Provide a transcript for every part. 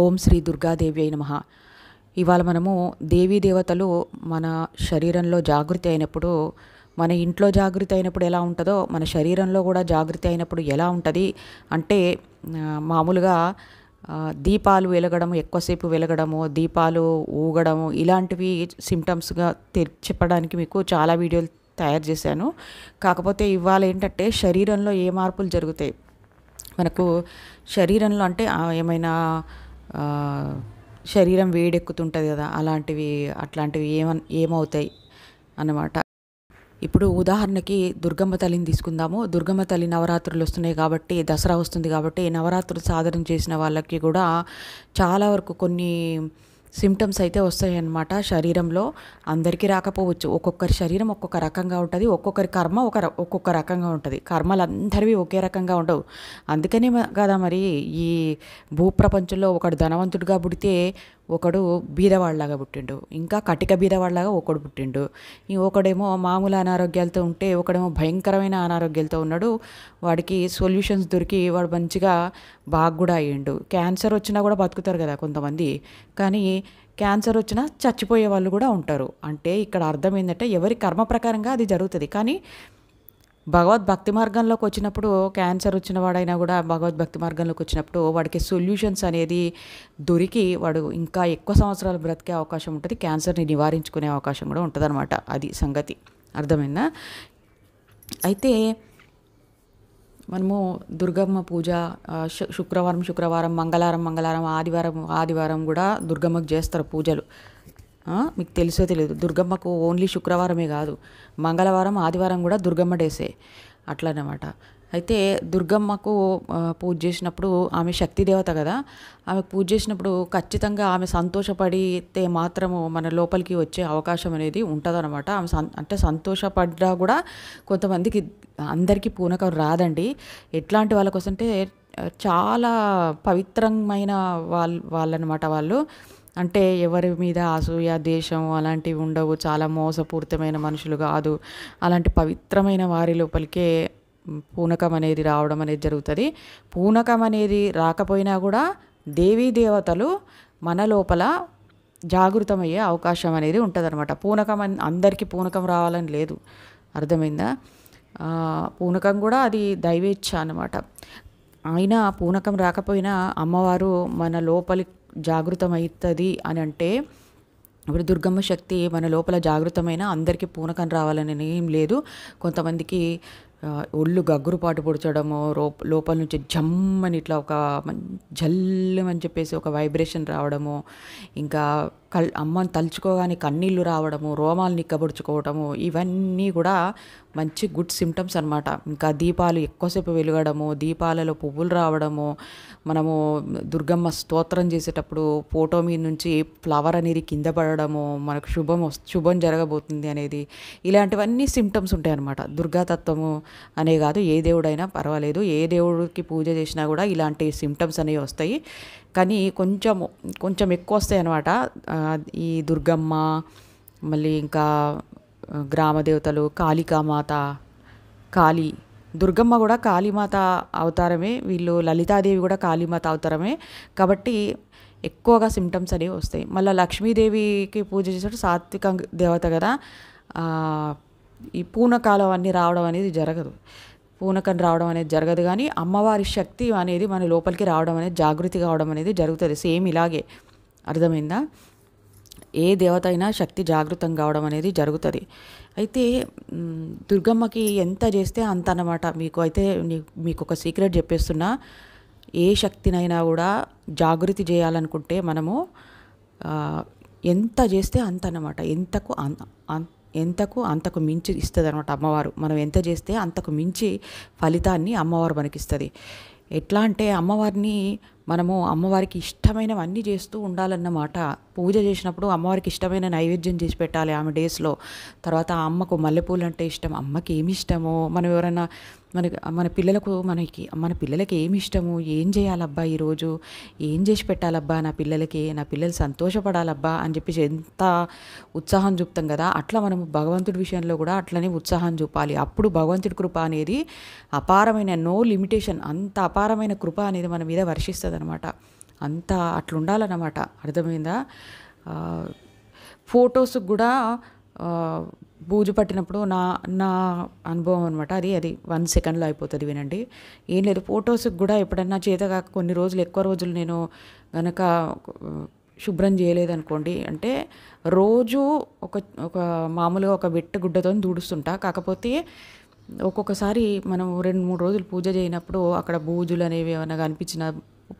ఓం శ్రీ దుర్గాదేవి అయిన మహా ఇవాళ మనము దేవీ దేవతలు మన శరీరంలో జాగృతి అయినప్పుడు మన ఇంట్లో జాగృతి అయినప్పుడు ఎలా ఉంటుందో మన శరీరంలో కూడా జాగృతి అయినప్పుడు ఎలా ఉంటుంది అంటే మామూలుగా దీపాలు వెలగడము ఎక్కువసేపు వెలగడము దీపాలు ఊగడము ఇలాంటివి సిమ్టమ్స్గా చెప్పడానికి మీకు చాలా వీడియోలు తయారు చేశాను కాకపోతే ఇవాళ ఏంటంటే శరీరంలో ఏ మార్పులు జరుగుతాయి మనకు శరీరంలో అంటే ఏమైనా శరీరం వేడెక్కుతుంటుంది కదా అలాంటివి అట్లాంటివి ఏమ ఏమవుతాయి అన్నమాట ఇప్పుడు ఉదాహరణకి దుర్గమ్మ తల్లిని తీసుకుందాము దుర్గమ్మ తల్లి నవరాత్రులు వస్తున్నాయి కాబట్టి దసరా వస్తుంది కాబట్టి నవరాత్రులు సాధన చేసిన వాళ్ళకి కూడా చాలా వరకు కొన్ని సిమ్టమ్స్ అయితే వస్తాయన్నమాట శరీరంలో అందరికీ రాకపోవచ్చు ఒక్కొక్కరి శరీరం ఒక్కొక్క రకంగా ఉంటుంది ఒక్కొక్కరి కర్మ ఒక ఒక్కొక్క రకంగా ఉంటుంది కర్మలు అందరివి ఒకే రకంగా ఉండవు అందుకనే కదా మరి ఈ భూప్రపంచంలో ఒకడు ధనవంతుడిగా పుడితే ఒకడు బీదవాళ్ళలాగా పుట్టిండు ఇంకా కటిక బీదవాళ్ళలాగా ఒకడు పుట్టిండు ఒకడేమో మామూలు అనారోగ్యాలతో ఉంటే ఒకడేమో భయంకరమైన అనారోగ్యాలతో ఉన్నాడు వాడికి సొల్యూషన్స్ దొరికి వాడు మంచిగా బాగా కూడా అయ్యిండు క్యాన్సర్ వచ్చినా కూడా బతుకుతారు కదా కొంతమంది కానీ క్యాన్సర్ వచ్చినా చచ్చిపోయే వాళ్ళు కూడా ఉంటారు అంటే ఇక్కడ అర్థం ఏంటంటే ఎవరి కర్మ ప్రకారంగా అది జరుగుతుంది కానీ భగవద్భక్తి మార్గంలోకి వచ్చినప్పుడు క్యాన్సర్ వచ్చిన వాడైనా కూడా భగవద్భక్తి మార్గంలోకి వచ్చినప్పుడు వాడికి సొల్యూషన్స్ అనేది దొరికి వాడు ఇంకా ఎక్కువ సంవత్సరాలు బ్రతికే అవకాశం ఉంటుంది క్యాన్సర్ని నివారించుకునే అవకాశం కూడా ఉంటుందన్నమాట అది సంగతి అర్థమైందా అయితే మనము దుర్గమ్మ పూజ శుక్రవారం శుక్రవారం మంగళవారం మంగళవారం ఆదివారం ఆదివారం కూడా దుర్గమ్మకు చేస్తారు పూజలు మీకు తెలుసో తెలియదు దుర్గమ్మకు ఓన్లీ శుక్రవారమే కాదు మంగళవారం ఆదివారం కూడా దుర్గమ్మ డేసే అట్లనమాట అయితే దుర్గమ్మకు పూజ చేసినప్పుడు ఆమె శక్తి దేవత కదా ఆమె పూజ చేసినప్పుడు ఖచ్చితంగా ఆమె సంతోషపడితే మాత్రము మన లోపలికి వచ్చే అవకాశం అనేది ఉంటుందన్నమాట ఆమె సన్ అంటే సంతోషపడ్డా కూడా కొంతమందికి అందరికీ పూనకం రాదండి ఎట్లాంటి వాళ్ళ కోసం అంటే చాలా పవిత్రమైన వాళ్ళ వాళ్ళనమాట వాళ్ళు అంటే ఎవరి మీద అసూయ దేశం అలాంటివి ఉండవు చాలా మోసపూరితమైన మనుషులు కాదు అలాంటి పవిత్రమైన వారి లోపలికే పూనకం అనేది రావడం అనేది జరుగుతుంది పూనకం అనేది రాకపోయినా కూడా దేవీ దేవతలు మన లోపల జాగృతమయ్యే అవకాశం అనేది ఉంటుంది అనమాట పూనకం అందరికీ పూనకం రావాలని లేదు అర్థమైందా పూనకం కూడా అది దైవేచ్ఛ అనమాట అయినా పూనకం రాకపోయినా అమ్మవారు మన లోపలి జాగృతమవుతుంది అని అంటే ఇప్పుడు దుర్గమ్మ శక్తి మన లోపల జాగృతమైన అందరికీ పూనకం రావాలని ఏం లేదు కొంతమందికి ఒళ్ళు గగ్గురుపాటు పొడచడము లోపల నుంచి జమ్మని ఇట్లా ఒక జల్లు అని చెప్పేసి ఒక వైబ్రేషన్ రావడము ఇంకా కల్ అమ్మని తలుచుకోగానే కన్నీళ్ళు రావడము రోమాలు నిక్కబడుచుకోవడము ఇవన్నీ కూడా మంచి గుడ్ సిమ్టమ్స్ అనమాట ఇంకా దీపాలు ఎక్కువసేపు వెలగడము దీపాలలో పువ్వులు రావడము మనము దుర్గమ్మ స్తోత్రం చేసేటప్పుడు ఫోటో మీద నుంచి ఫ్లవర్ అనేది కింద పడడము మనకు శుభం శుభం జరగబోతుంది అనేది ఇలాంటివన్నీ సిమ్టమ్స్ అనమాట దుర్గాతత్వము అనే కాదు ఏ దేవుడైనా పర్వాలేదు ఏ దేవుడికి పూజ చేసినా కూడా ఇలాంటి సిమ్టమ్స్ అనేవి వస్తాయి కానీ కొంచెం కొంచెం ఎక్కువ వస్తాయి అనమాట ఈ దుర్గమ్మ మళ్ళీ ఇంకా గ్రామదేవతలు కాళికామాత కాళీ దుర్గమ్మ కూడా కాళీమాత అవతారమే వీళ్ళు లలితాదేవి కూడా కాళీమాత అవతారమే కాబట్టి ఎక్కువగా సిమ్టమ్స్ అనేవి వస్తాయి మళ్ళీ లక్ష్మీదేవికి పూజ చేసేటప్పుడు సాత్విక దేవత కదా ఈ పూనకాలం అన్నీ రావడం అనేది జరగదు పూనకం రావడం అనేది జరగదు కానీ అమ్మవారి శక్తి అనేది మన లోపలికి రావడం అనేది జాగృతి కావడం అనేది జరుగుతుంది సేమ్ ఇలాగే అర్థమైందా ఏ దేవత అయినా శక్తి జాగృతం కావడం అనేది జరుగుతుంది అయితే దుర్గమ్మకి ఎంత చేస్తే అంత అన్నమాట మీకు అయితే మీకు ఒక సీక్రెట్ చెప్పేస్తున్నా ఏ శక్తినైనా కూడా జాగృతి చేయాలనుకుంటే మనము ఎంత చేస్తే అంత అన్నమాట ఎంతకు అంత ఎంతకు అంతకు మించి ఇస్తుంది అనమాట అమ్మవారు మనం ఎంత చేస్తే అంతకు మించి ఫలితాన్ని అమ్మవారు మనకిస్తుంది ఎట్లా అంటే అమ్మవారిని మనము అమ్మవారికి ఇష్టమైనవన్నీ చేస్తూ ఉండాలన్నమాట పూజ చేసినప్పుడు అమ్మవారికి ఇష్టమైన నైవేద్యం చేసి పెట్టాలి ఆమె డేస్లో తర్వాత అమ్మకు మల్లెపూలు అంటే ఇష్టం అమ్మకి ఏమి ఇష్టమో మనం ఎవరైనా మన మన పిల్లలకు మనకి మన పిల్లలకి ఏమి ఇష్టము ఏం చేయాలబ్బా ఈరోజు ఏం చేసి పెట్టాలబ్బా నా పిల్లలకి నా పిల్లలు సంతోషపడాలబ్బా అని చెప్పేసి ఎంత ఉత్సాహం చూపుతాం కదా అట్లా మనం భగవంతుడి విషయంలో కూడా అట్లనే ఉత్సాహం చూపాలి అప్పుడు భగవంతుడి కృప అనేది అపారమైన నో లిమిటేషన్ అంత అపారమైన కృప అనేది మన మీద వర్షిస్తుంది అనమాట అంత అట్లుండాలన్నమాట అర్థమైందా ఫొటోస్కి కూడా బూజు పట్టినప్పుడు నా నా అనుభవం అనమాట అది అది వన్ సెకండ్లో అయిపోతుంది వినండి ఏం లేదు ఫొటోస్కి కూడా ఎప్పుడన్నా చేత కాక కొన్ని రోజులు ఎక్కువ రోజులు నేను గనక శుభ్రం చేయలేదనుకోండి అంటే రోజు ఒక ఒక మామూలుగా ఒక వెట్ట గుడ్డతో దూడుస్తుంటా కాకపోతే ఒక్కొక్కసారి మనం రెండు మూడు రోజులు పూజ చేయనప్పుడు అక్కడ బూజులు అనేవి ఏమైనా కనిపించిన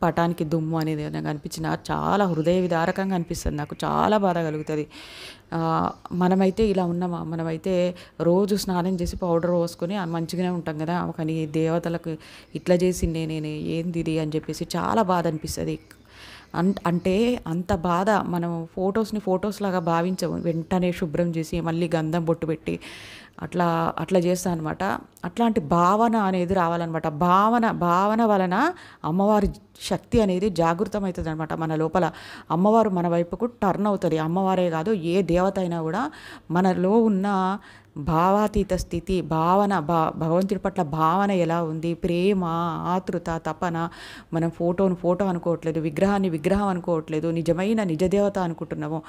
పటానికి దుమ్ము అనేది ఏదైనా కనిపించినా చాలా హృదయ విదారకంగా అనిపిస్తుంది నాకు చాలా బాధ కలుగుతుంది మనమైతే ఇలా ఉన్నామా మనమైతే రోజు స్నానం చేసి పౌడర్ పోసుకొని మంచిగానే ఉంటాం కదా కానీ దేవతలకు ఇట్లా చేసింది నేను ఏంది ఇది అని చెప్పేసి చాలా బాధ అనిపిస్తుంది అన్ అంటే అంత బాధ మనం ఫొటోస్ని ఫొటోస్ లాగా భావించము వెంటనే శుభ్రం చేసి మళ్ళీ గంధం బొట్టు పెట్టి అట్లా అట్లా చేస్తాను అనమాట అట్లాంటి భావన అనేది రావాలన్నమాట భావన భావన వలన అమ్మవారి శక్తి అనేది జాగృతమవుతుంది అనమాట మన లోపల అమ్మవారు మన వైపుకు టర్న్ అవుతుంది అమ్మవారే కాదు ఏ దేవత అయినా కూడా మనలో ఉన్న భావాతీత స్థితి భావన భా భగవంతుడి పట్ల భావన ఎలా ఉంది ప్రేమ ఆతృత తపన మనం ఫోటోను ఫోటో అనుకోవట్లేదు విగ్రహాన్ని విగ్రహం అనుకోవట్లేదు నిజమైన నిజదేవత అనుకుంటున్నాము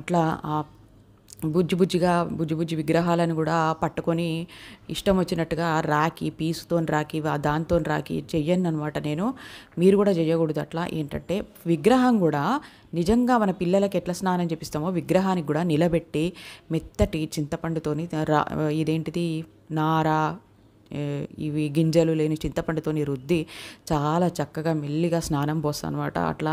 అట్లా ఆ బుజ్జి బుజ్జిగా బుజ్జి బుజ్జి విగ్రహాలను కూడా పట్టుకొని ఇష్టం వచ్చినట్టుగా రాకి పీసుతో రాకి దాంతో రాకి చెయ్యను అనమాట నేను మీరు కూడా చేయకూడదు అట్లా ఏంటంటే విగ్రహం కూడా నిజంగా మన పిల్లలకి ఎట్లా స్నానం చేపిస్తామో విగ్రహానికి కూడా నిలబెట్టి మెత్తటి చింతపండుతోని రా ఇదేంటిది నార ఇవి గింజలు లేని చింతపండుతోని రుద్ది చాలా చక్కగా మెల్లిగా స్నానం పోస్తాను అనమాట అట్లా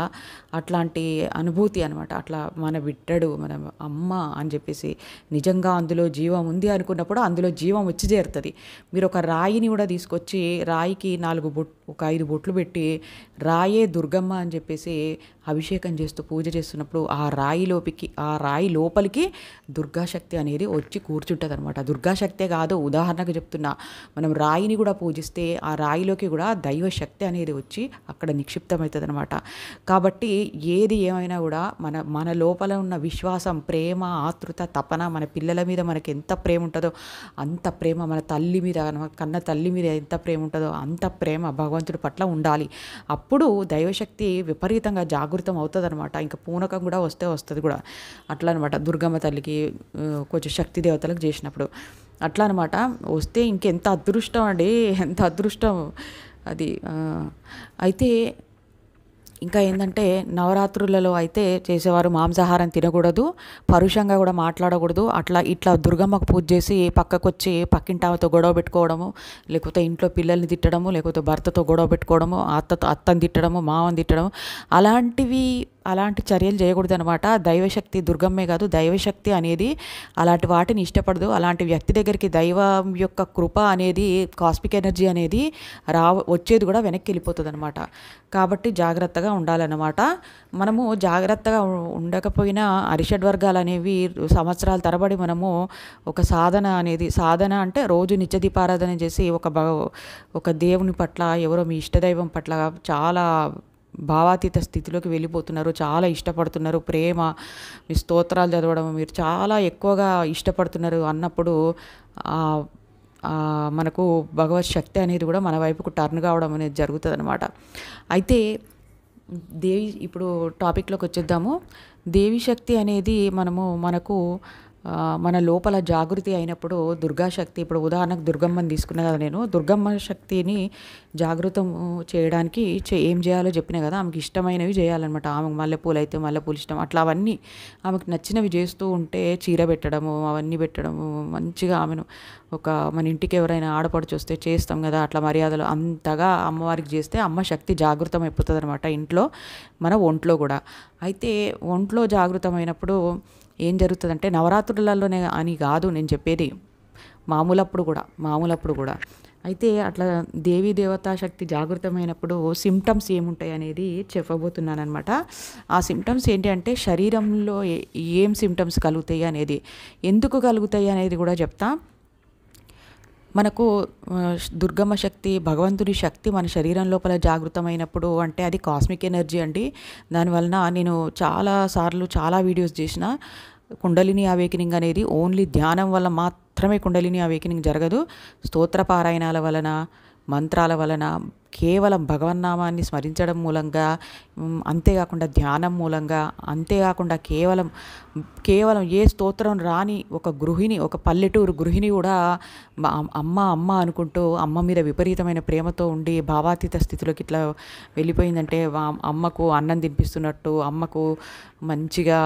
అట్లాంటి అనుభూతి అనమాట అట్లా మన బిడ్డడు మన అమ్మ అని చెప్పేసి నిజంగా అందులో జీవం ఉంది అనుకున్నప్పుడు అందులో జీవం వచ్చి చేరుతుంది మీరు ఒక రాయిని కూడా తీసుకొచ్చి రాయికి నాలుగు బొట్టు ఒక ఐదు బొట్లు పెట్టి రాయే దుర్గమ్మ అని చెప్పేసి అభిషేకం చేస్తూ పూజ చేస్తున్నప్పుడు ఆ రాయి లోపలికి ఆ రాయి లోపలికి దుర్గాశక్తి అనేది వచ్చి కూర్చుంటుంది అనమాట దుర్గాశక్తే కాదు ఉదాహరణకు చెప్తున్నా మనం రాయిని కూడా పూజిస్తే ఆ రాయిలోకి కూడా దైవశక్తి అనేది వచ్చి అక్కడ నిక్షిప్తమవుతుంది అనమాట కాబట్టి ఏది ఏమైనా కూడా మన మన లోపల ఉన్న విశ్వాసం ప్రేమ ఆతృత తపన మన పిల్లల మీద మనకి ఎంత ప్రేమ ఉంటుందో అంత ప్రేమ మన తల్లి మీద కన్న తల్లి మీద ఎంత ప్రేమ ఉంటుందో అంత ప్రేమ భగవంతు భగవంతుడి పట్ల ఉండాలి అప్పుడు దైవశక్తి విపరీతంగా జాగృతం అవుతుంది అనమాట ఇంకా పూనకం కూడా వస్తే వస్తుంది కూడా అట్లా అనమాట దుర్గమ్మ తల్లికి కొంచెం శక్తి దేవతలకు చేసినప్పుడు అట్లా అనమాట వస్తే ఇంకెంత అదృష్టం అండి ఎంత అదృష్టం అది అయితే ఇంకా ఏంటంటే నవరాత్రులలో అయితే చేసేవారు మాంసాహారం తినకూడదు పరుషంగా కూడా మాట్లాడకూడదు అట్లా ఇట్లా దుర్గమ్మకు పూజ చేసి పక్కకొచ్చి పక్కింటామతో గొడవ పెట్టుకోవడము లేకపోతే ఇంట్లో పిల్లల్ని తిట్టడము లేకపోతే భర్తతో గొడవ పెట్టుకోవడము అత్తతో అత్తని తిట్టడము మామని తిట్టడము అలాంటివి అలాంటి చర్యలు చేయకూడదు అనమాట దైవశక్తి దుర్గమ్మే కాదు దైవశక్తి అనేది అలాంటి వాటిని ఇష్టపడదు అలాంటి వ్యక్తి దగ్గరికి దైవం యొక్క కృప అనేది కాస్మిక్ ఎనర్జీ అనేది రా వచ్చేది కూడా వెనక్కి వెళ్ళిపోతుంది అనమాట కాబట్టి జాగ్రత్తగా ఉండాలన్నమాట మనము జాగ్రత్తగా ఉండకపోయినా అరిషడ్ వర్గాలు అనేవి సంవత్సరాల తరబడి మనము ఒక సాధన అనేది సాధన అంటే రోజు నిత్య దీపారాధన చేసి ఒక ఒక దేవుని పట్ల ఎవరో మీ ఇష్టదైవం పట్ల చాలా భావాతీత స్థితిలోకి వెళ్ళిపోతున్నారు చాలా ఇష్టపడుతున్నారు ప్రేమ మీ స్తోత్రాలు చదవడం మీరు చాలా ఎక్కువగా ఇష్టపడుతున్నారు అన్నప్పుడు మనకు భగవత్ శక్తి అనేది కూడా మన వైపుకు టర్న్ కావడం అనేది జరుగుతుంది అనమాట అయితే దేవి ఇప్పుడు టాపిక్లోకి వచ్చేద్దాము దేవి శక్తి అనేది మనము మనకు మన లోపల జాగృతి అయినప్పుడు దుర్గాశక్తి ఇప్పుడు ఉదాహరణకు దుర్గమ్మని తీసుకున్నా కదా నేను దుర్గమ్మ శక్తిని జాగృతం చేయడానికి ఏం చేయాలో చెప్పినా కదా ఆమెకి ఇష్టమైనవి చేయాలన్నమాట ఆమెకు మల్లెపూలు అయితే మల్లెపూలు ఇష్టం అట్లా అవన్నీ ఆమెకు నచ్చినవి చేస్తూ ఉంటే చీర పెట్టడము అవన్నీ పెట్టడము మంచిగా ఆమెను ఒక మన ఇంటికి ఎవరైనా ఆడపడుచు వస్తే చేస్తాం కదా అట్లా మర్యాదలు అంతగా అమ్మవారికి చేస్తే అమ్మ శక్తి జాగృతం అయిపోతుంది అనమాట ఇంట్లో మన ఒంట్లో కూడా అయితే ఒంట్లో జాగృతమైనప్పుడు ఏం జరుగుతుందంటే నవరాత్రులలోనే అని కాదు నేను చెప్పేది మామూలప్పుడు కూడా మామూలప్పుడు కూడా అయితే అట్లా దేవీ దేవతా శక్తి జాగృతమైనప్పుడు సిమ్టమ్స్ ఏముంటాయి అనేది చెప్పబోతున్నానమాట ఆ సిమ్టమ్స్ ఏంటి అంటే శరీరంలో ఏం సిమ్టమ్స్ కలుగుతాయి అనేది ఎందుకు కలుగుతాయి అనేది కూడా చెప్తా మనకు దుర్గమ్మ శక్తి భగవంతుని శక్తి మన శరీరం లోపల జాగృతమైనప్పుడు అంటే అది కాస్మిక్ ఎనర్జీ అండి దానివలన నేను చాలా సార్లు చాలా వీడియోస్ చేసిన కుండలిని అవేకనింగ్ అనేది ఓన్లీ ధ్యానం వల్ల మాత్రమే కుండలిని అవేకనింగ్ జరగదు పారాయణాల వలన మంత్రాల వలన కేవలం భగవన్నామాన్ని స్మరించడం మూలంగా అంతేకాకుండా ధ్యానం మూలంగా అంతేకాకుండా కేవలం కేవలం ఏ స్తోత్రం రాని ఒక గృహిణి ఒక పల్లెటూరు గృహిణి కూడా అమ్మ అమ్మ అనుకుంటూ అమ్మ మీద విపరీతమైన ప్రేమతో ఉండి భావాతీత స్థితిలోకి ఇట్లా వెళ్ళిపోయిందంటే అమ్మకు అన్నం తినిపిస్తున్నట్టు అమ్మకు మంచిగా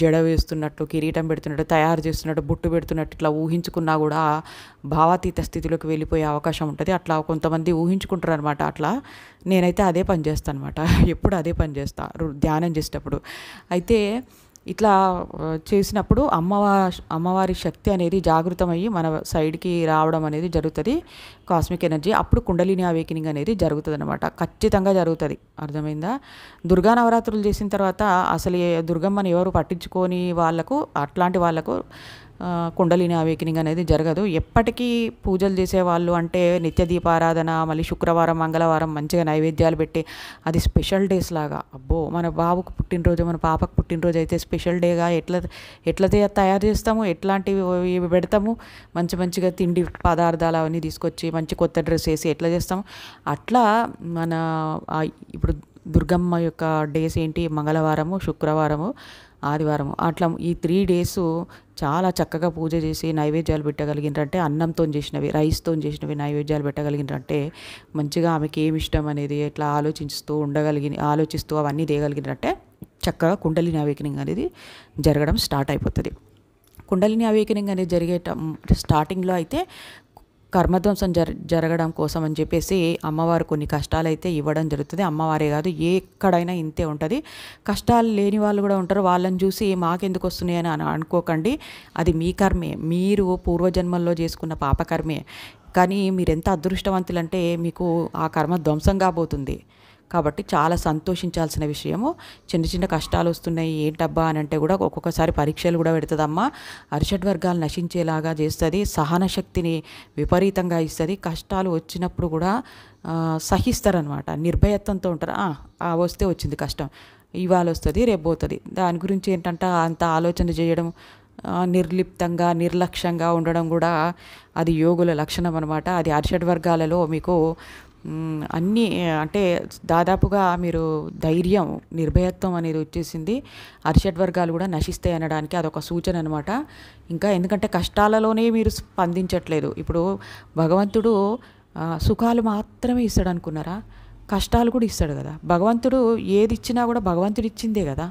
జడ వేస్తున్నట్టు కిరీటం పెడుతున్నట్టు తయారు చేస్తున్నట్టు బుట్టు పెడుతున్నట్టు ఇట్లా ఊహించుకున్నా కూడా భావాతీత స్థితిలోకి వెళ్ళిపోయే అవకాశం ఉంటుంది అట్లా కొంతమంది ఊహించుకుంటారు అనమాట అట్లా నేనైతే అదే పని చేస్తాను అనమాట ఎప్పుడు అదే పని చేస్తా ధ్యానం చేసేటప్పుడు అయితే ఇట్లా చేసినప్పుడు అమ్మవారి అమ్మవారి శక్తి అనేది జాగృతమయ్యి మన సైడ్కి రావడం అనేది జరుగుతుంది కాస్మిక్ ఎనర్జీ అప్పుడు కుండలిని అవేకినింగ్ అనేది జరుగుతుంది అనమాట ఖచ్చితంగా జరుగుతుంది అర్థమైందా దుర్గా నవరాత్రులు చేసిన తర్వాత అసలు దుర్గమ్మని ఎవరు పట్టించుకొని వాళ్ళకు అట్లాంటి వాళ్ళకు కుండలిని అవేకినింగ్ అనేది జరగదు ఎప్పటికీ పూజలు చేసేవాళ్ళు అంటే నిత్య దీపారాధన మళ్ళీ శుక్రవారం మంగళవారం మంచిగా నైవేద్యాలు పెట్టి అది స్పెషల్ డేస్ లాగా అబ్బో మన బాబుకు పుట్టినరోజు మన పాపకు పుట్టినరోజు అయితే స్పెషల్ డేగా ఎట్ల ఎట్లా తయారు చేస్తాము ఎట్లాంటివి పెడతాము మంచి మంచిగా తిండి పదార్థాలు అవన్నీ తీసుకొచ్చి మంచి కొత్త డ్రెస్ వేసి ఎట్లా చేస్తాము అట్లా మన ఇప్పుడు దుర్గమ్మ యొక్క డేస్ ఏంటి మంగళవారము శుక్రవారము ఆదివారం అట్లా ఈ త్రీ డేస్ చాలా చక్కగా పూజ చేసి నైవేద్యాలు పెట్టగలిగినారంటే అన్నంతో చేసినవి రైస్తో చేసినవి నైవేద్యాలు పెట్టగలిగినారంటే మంచిగా ఆమెకి ఏమి ఇష్టం అనేది ఎట్లా ఆలోచిస్తూ ఉండగలిగి ఆలోచిస్తూ అవన్నీ తీయగలిగినట్టే చక్కగా కుండలిని అవేకనింగ్ అనేది జరగడం స్టార్ట్ అయిపోతుంది కుండలిని అవేకనింగ్ అనేది జరిగే స్టార్టింగ్లో అయితే కర్మధ్వంసం జర జరగడం కోసం అని చెప్పేసి అమ్మవారు కొన్ని కష్టాలు అయితే ఇవ్వడం జరుగుతుంది అమ్మవారే కాదు ఎక్కడైనా ఇంతే ఉంటుంది కష్టాలు లేని వాళ్ళు కూడా ఉంటారు వాళ్ళని చూసి మాకెందుకు వస్తున్నాయి అని అనుకోకండి అది మీ కర్మే మీరు పూర్వజన్మల్లో చేసుకున్న పాపకర్మే కానీ మీరెంత అదృష్టవంతులంటే మీకు ఆ కర్మ ధ్వంసం కాబోతుంది కాబట్టి చాలా సంతోషించాల్సిన విషయము చిన్న చిన్న కష్టాలు వస్తున్నాయి ఏంటబ్బా అని అంటే కూడా ఒక్కొక్కసారి పరీక్షలు కూడా పెడుతుందమ్మా వర్గాలు నశించేలాగా చేస్తుంది సహన శక్తిని విపరీతంగా ఇస్తుంది కష్టాలు వచ్చినప్పుడు కూడా సహిస్తారనమాట నిర్భయత్వంతో ఉంటారు వస్తే వచ్చింది కష్టం ఇవాళ వస్తుంది రేపు పోతుంది దాని గురించి ఏంటంటే అంత ఆలోచన చేయడం నిర్లిప్తంగా నిర్లక్ష్యంగా ఉండడం కూడా అది యోగుల లక్షణం అనమాట అది అరిషడ్ వర్గాలలో మీకు అన్నీ అంటే దాదాపుగా మీరు ధైర్యం నిర్భయత్వం అనేది వచ్చేసింది అరిషడ్ వర్గాలు కూడా నశిస్తాయి అనడానికి అదొక సూచన అనమాట ఇంకా ఎందుకంటే కష్టాలలోనే మీరు స్పందించట్లేదు ఇప్పుడు భగవంతుడు సుఖాలు మాత్రమే ఇస్తాడు అనుకున్నారా కష్టాలు కూడా ఇస్తాడు కదా భగవంతుడు ఏది ఇచ్చినా కూడా భగవంతుడు ఇచ్చిందే కదా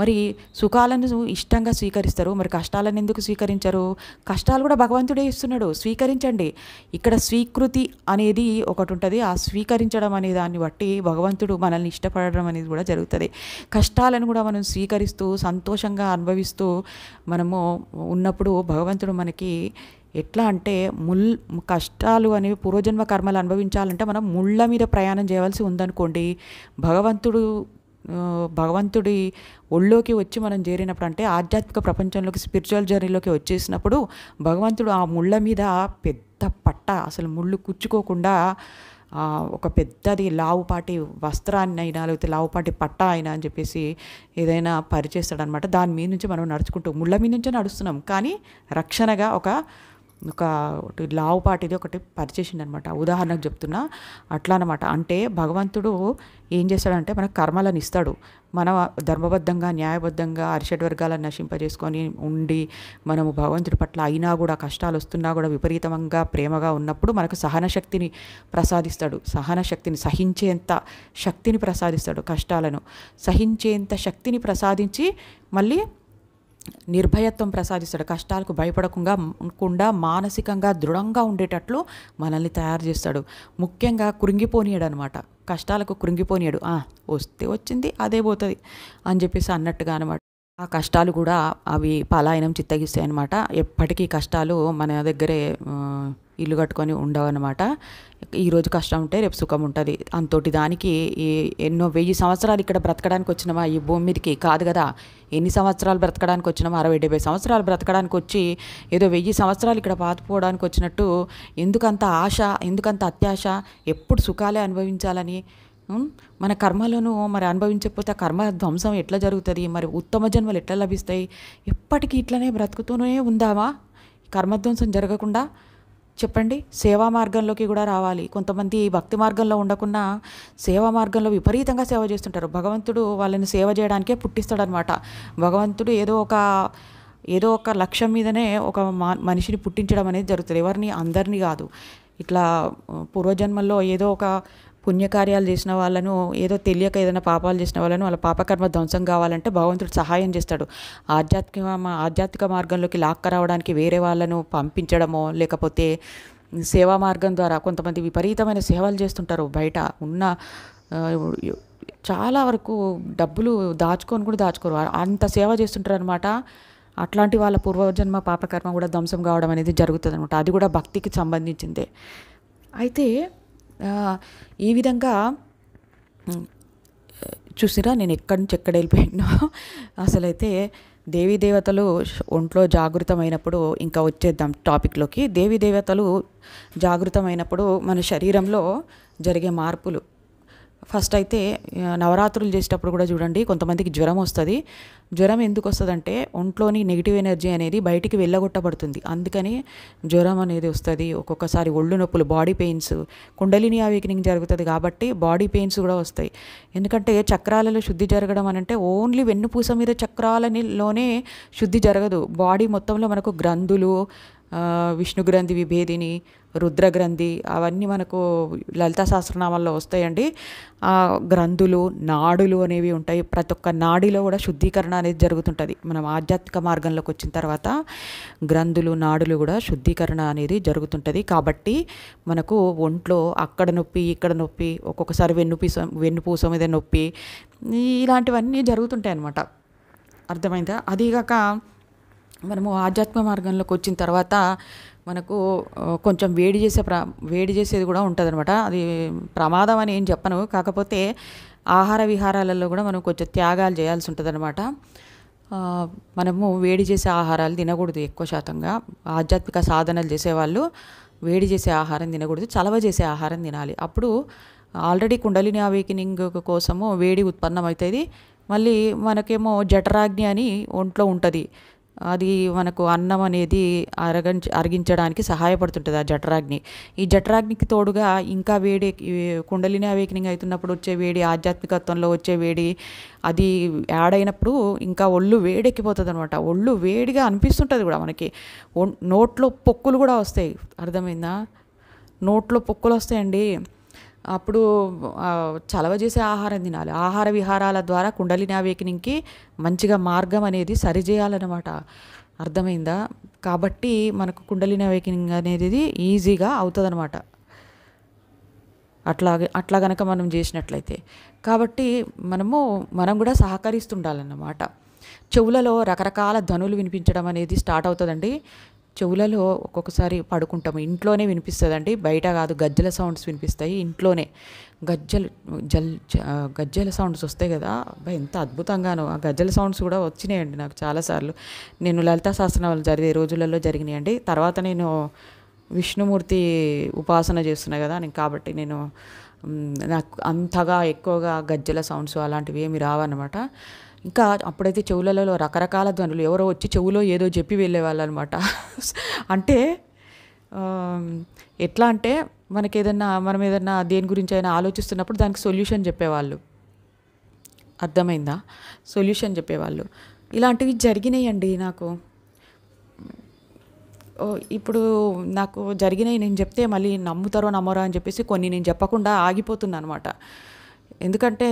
మరి సుఖాలను ఇష్టంగా స్వీకరిస్తారు మరి కష్టాలను ఎందుకు స్వీకరించరు కష్టాలు కూడా భగవంతుడే ఇస్తున్నాడు స్వీకరించండి ఇక్కడ స్వీకృతి అనేది ఒకటి ఉంటుంది ఆ స్వీకరించడం అనే దాన్ని బట్టి భగవంతుడు మనల్ని ఇష్టపడడం అనేది కూడా జరుగుతుంది కష్టాలను కూడా మనం స్వీకరిస్తూ సంతోషంగా అనుభవిస్తూ మనము ఉన్నప్పుడు భగవంతుడు మనకి ఎట్లా అంటే ముల్ కష్టాలు అనేవి పూర్వజన్మ కర్మలు అనుభవించాలంటే మనం ముళ్ళ మీద ప్రయాణం చేయవలసి ఉందనుకోండి భగవంతుడు భగవంతుడి ఒళ్ళోకి వచ్చి మనం చేరినప్పుడు అంటే ఆధ్యాత్మిక ప్రపంచంలోకి స్పిరిచువల్ జర్నీలోకి వచ్చేసినప్పుడు భగవంతుడు ఆ ముళ్ళ మీద పెద్ద పట్ట అసలు ముళ్ళు కుచ్చుకోకుండా ఒక పెద్దది లావుపాటి వస్త్రాన్ని అయినా లేకపోతే లావుపాటి పట్ట అయినా అని చెప్పేసి ఏదైనా పరిచేస్తాడనమాట దాని మీద నుంచి మనం నడుచుకుంటూ ముళ్ళ మీద నుంచే నడుస్తున్నాం కానీ రక్షణగా ఒక ఒక లావుపాటిది ఒకటి పరిచేసిండు అనమాట ఉదాహరణకు చెప్తున్నా అట్లా అనమాట అంటే భగవంతుడు ఏం చేస్తాడంటే మనకు కర్మలను ఇస్తాడు మనం ధర్మబద్ధంగా న్యాయబద్ధంగా అరిషడ్ వర్గాలను నశింపజేసుకొని ఉండి మనము భగవంతుడి పట్ల అయినా కూడా కష్టాలు వస్తున్నా కూడా విపరీతంగా ప్రేమగా ఉన్నప్పుడు మనకు సహన శక్తిని ప్రసాదిస్తాడు సహన శక్తిని సహించేంత శక్తిని ప్రసాదిస్తాడు కష్టాలను సహించేంత శక్తిని ప్రసాదించి మళ్ళీ నిర్భయత్వం ప్రసాదిస్తాడు కష్టాలకు భయపడకుండా కుండా మానసికంగా దృఢంగా ఉండేటట్లు మనల్ని తయారు చేస్తాడు ముఖ్యంగా కృంగిపోనీయాడు అనమాట కష్టాలకు కృంగిపోనీయాడు వస్తే వచ్చింది అదే పోతుంది అని చెప్పేసి అన్నట్టుగా అనమాట ఆ కష్టాలు కూడా అవి పలాయనం చిత్తగిస్తాయి అనమాట ఎప్పటికీ కష్టాలు మన దగ్గరే ఇల్లు కట్టుకొని ఉండవన్నమాట ఈరోజు కష్టం ఉంటే రేపు సుఖం ఉంటుంది అంతటి దానికి ఈ ఎన్నో వెయ్యి సంవత్సరాలు ఇక్కడ బ్రతకడానికి వచ్చినమా ఈ భూమి మీదకి కాదు కదా ఎన్ని సంవత్సరాలు బ్రతకడానికి వచ్చినామా అరవై డెబ్బై సంవత్సరాలు బ్రతకడానికి వచ్చి ఏదో వెయ్యి సంవత్సరాలు ఇక్కడ పాతిపోవడానికి వచ్చినట్టు ఎందుకంత ఆశ ఎందుకంత అత్యాశ ఎప్పుడు సుఖాలే అనుభవించాలని మన కర్మలను మరి అనుభవించకపోతే కర్మ ధ్వంసం ఎట్లా జరుగుతుంది మరి ఉత్తమ జన్మలు ఎట్లా లభిస్తాయి ఎప్పటికీ ఇట్లనే బ్రతుకుతూనే ఉందావా కర్మధ్వంసం జరగకుండా చెప్పండి సేవా మార్గంలోకి కూడా రావాలి కొంతమంది భక్తి మార్గంలో ఉండకుండా సేవా మార్గంలో విపరీతంగా సేవ చేస్తుంటారు భగవంతుడు వాళ్ళని సేవ చేయడానికే పుట్టిస్తాడనమాట భగవంతుడు ఏదో ఒక ఏదో ఒక లక్ష్యం మీదనే ఒక మనిషిని పుట్టించడం అనేది జరుగుతుంది ఎవరిని అందరినీ కాదు ఇట్లా పూర్వజన్మల్లో ఏదో ఒక పుణ్యకార్యాలు చేసిన వాళ్ళను ఏదో తెలియక ఏదైనా పాపాలు చేసిన వాళ్ళను వాళ్ళ పాపకర్మ ధ్వంసం కావాలంటే భగవంతుడు సహాయం చేస్తాడు ఆధ్యాత్మిక ఆధ్యాత్మిక మార్గంలోకి లాక్క రావడానికి వేరే వాళ్ళను పంపించడమో లేకపోతే సేవా మార్గం ద్వారా కొంతమంది విపరీతమైన సేవలు చేస్తుంటారు బయట ఉన్న చాలా వరకు డబ్బులు దాచుకొని కూడా దాచుకోరు అంత సేవ చేస్తుంటారు అనమాట అట్లాంటి వాళ్ళ పూర్వజన్మ పాపకర్మ కూడా ధ్వంసం కావడం అనేది జరుగుతుంది అనమాట అది కూడా భక్తికి సంబంధించిందే అయితే ఈ విధంగా చూసిరా నేను ఎక్కడి నుంచి ఎక్కడ వెళ్ళిపోయినా అసలైతే దేవీ దేవతలు ఒంట్లో జాగృతమైనప్పుడు ఇంకా వచ్చేద్దాం టాపిక్లోకి దేవీ దేవతలు జాగృతమైనప్పుడు మన శరీరంలో జరిగే మార్పులు ఫస్ట్ అయితే నవరాత్రులు చేసేటప్పుడు కూడా చూడండి కొంతమందికి జ్వరం వస్తుంది జ్వరం ఎందుకు వస్తుంది అంటే ఒంట్లోని నెగిటివ్ ఎనర్జీ అనేది బయటికి వెళ్ళగొట్టబడుతుంది అందుకని జ్వరం అనేది వస్తుంది ఒక్కొక్కసారి ఒళ్ళు నొప్పులు బాడీ పెయిన్స్ కుండలిని అవేకినింగ్ జరుగుతుంది కాబట్టి బాడీ పెయిన్స్ కూడా వస్తాయి ఎందుకంటే చక్రాలలో శుద్ధి జరగడం అనంటే ఓన్లీ వెన్నుపూస మీద చక్రాలలోనే శుద్ధి జరగదు బాడీ మొత్తంలో మనకు గ్రంథులు విష్ణుగ్రంథి విభేదిని రుద్రగ్రంథి అవన్నీ మనకు లలిత సహస్రనామాల్లో వస్తాయండి ఆ గ్రంథులు నాడులు అనేవి ఉంటాయి ప్రతి ఒక్క నాడిలో కూడా శుద్ధీకరణ అనేది జరుగుతుంటుంది మనం ఆధ్యాత్మిక మార్గంలోకి వచ్చిన తర్వాత గ్రంథులు నాడులు కూడా శుద్ధీకరణ అనేది జరుగుతుంటుంది కాబట్టి మనకు ఒంట్లో అక్కడ నొప్పి ఇక్కడ నొప్పి ఒక్కొక్కసారి వెన్నుపీసం వెన్నుపూస మీద నొప్పి ఇలాంటివన్నీ జరుగుతుంటాయి అన్నమాట అర్థమైందా అదీగాక మనము ఆధ్యాత్మిక మార్గంలోకి వచ్చిన తర్వాత మనకు కొంచెం వేడి చేసే ప్ర వేడి చేసేది కూడా ఉంటుంది అనమాట అది ప్రమాదం అని ఏం చెప్పను కాకపోతే ఆహార విహారాలలో కూడా మనం కొంచెం త్యాగాలు చేయాల్సి ఉంటుంది అనమాట మనము వేడి చేసే ఆహారాలు తినకూడదు ఎక్కువ శాతంగా ఆధ్యాత్మిక సాధనలు చేసేవాళ్ళు వేడి చేసే ఆహారం తినకూడదు చలవ చేసే ఆహారం తినాలి అప్పుడు ఆల్రెడీ కుండలిని అవేకినింగ్ కోసము వేడి ఉత్పన్నం అవుతుంది మళ్ళీ మనకేమో జఠరాగ్ని అని ఒంట్లో ఉంటుంది అది మనకు అన్నం అనేది అరగంచ అరిగించడానికి సహాయపడుతుంటుంది ఆ జఠరాగ్ని ఈ జఠరాగ్నికి తోడుగా ఇంకా వేడి కుండలిని అవేకనింగ్ అవుతున్నప్పుడు వచ్చే వేడి ఆధ్యాత్మికత్వంలో వచ్చే వేడి అది యాడ్ అయినప్పుడు ఇంకా ఒళ్ళు వేడెక్కిపోతుంది అనమాట ఒళ్ళు వేడిగా అనిపిస్తుంటుంది కూడా మనకి నోట్లో పొక్కులు కూడా వస్తాయి అర్థమైందా నోట్లో పొక్కులు వస్తాయండి అప్పుడు చలవ చేసే ఆహారం తినాలి ఆహార విహారాల ద్వారా కుండలిని అవేకనింగ్కి మంచిగా మార్గం అనేది సరిచేయాలన్నమాట అర్థమైందా కాబట్టి మనకు కుండలిని అవేకనింగ్ అనేది ఈజీగా అవుతుంది అనమాట అట్లాగే అట్లా కనుక మనం చేసినట్లయితే కాబట్టి మనము మనం కూడా సహకరిస్తుండాలన్నమాట చెవులలో రకరకాల ధ్వనులు వినిపించడం అనేది స్టార్ట్ అవుతుందండి చెవులలో ఒక్కొక్కసారి పడుకుంటాము ఇంట్లోనే వినిపిస్తుందండి బయట కాదు గజ్జల సౌండ్స్ వినిపిస్తాయి ఇంట్లోనే గజ్జలు జల్ గజ్జల సౌండ్స్ వస్తాయి కదా అబ్బాయి ఎంత అద్భుతంగానో ఆ గజ్జల సౌండ్స్ కూడా వచ్చినాయండి నాకు చాలాసార్లు నేను లలితా శాస్త్రాలు జరిగే రోజులలో జరిగినాయండి తర్వాత నేను విష్ణుమూర్తి ఉపాసన చేస్తున్నా కదా నేను కాబట్టి నేను నాకు అంతగా ఎక్కువగా గజ్జల సౌండ్స్ అలాంటివి ఏమి రావన్నమాట ఇంకా అప్పుడైతే చెవులలో రకరకాల ధ్వనులు ఎవరో వచ్చి చెవులో ఏదో చెప్పి వెళ్ళేవాళ్ళు అనమాట అంటే ఎట్లా అంటే మనకి ఏదన్నా మనం ఏదన్నా దేని గురించి అయినా ఆలోచిస్తున్నప్పుడు దానికి సొల్యూషన్ చెప్పేవాళ్ళు అర్థమైందా సొల్యూషన్ చెప్పేవాళ్ళు ఇలాంటివి జరిగినాయండి నాకు ఇప్పుడు నాకు జరిగినాయి నేను చెప్తే మళ్ళీ నమ్ముతారో నమ్మరో అని చెప్పేసి కొన్ని నేను చెప్పకుండా ఆగిపోతున్నా అనమాట ఎందుకంటే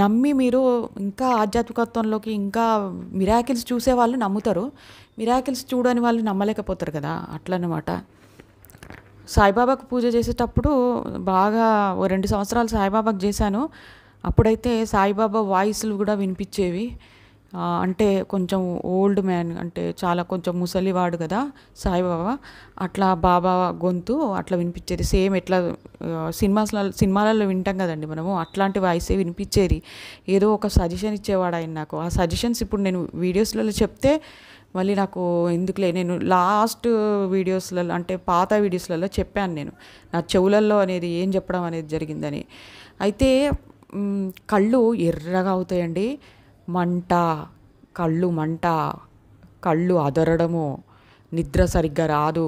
నమ్మి మీరు ఇంకా ఆధ్యాత్మికత్వంలోకి ఇంకా మిరాకిల్స్ చూసే వాళ్ళు నమ్ముతారు మిరాకిల్స్ చూడని వాళ్ళు నమ్మలేకపోతారు కదా అట్లనమాట సాయిబాబాకు పూజ చేసేటప్పుడు బాగా రెండు సంవత్సరాలు సాయిబాబాకు చేశాను అప్పుడైతే సాయిబాబా వాయిస్లు కూడా వినిపించేవి అంటే కొంచెం ఓల్డ్ మ్యాన్ అంటే చాలా కొంచెం ముసలివాడు కదా సాయిబాబా అట్లా బాబా గొంతు అట్లా వినిపించేది సేమ్ ఎట్లా సినిమాస్లలో సినిమాలలో వింటాం కదండి మనము అట్లాంటి వాయిసే వినిపించేది ఏదో ఒక సజెషన్ ఇచ్చేవాడు ఆయన నాకు ఆ సజెషన్స్ ఇప్పుడు నేను వీడియోస్లలో చెప్తే మళ్ళీ నాకు ఎందుకులే నేను లాస్ట్ వీడియోస్లలో అంటే పాత వీడియోస్లలో చెప్పాను నేను నా చెవులల్లో అనేది ఏం చెప్పడం అనేది జరిగిందని అయితే కళ్ళు ఎర్రగా అవుతాయండి మంట కళ్ళు మంట కళ్ళు అదరడము నిద్ర సరిగ్గా రాదు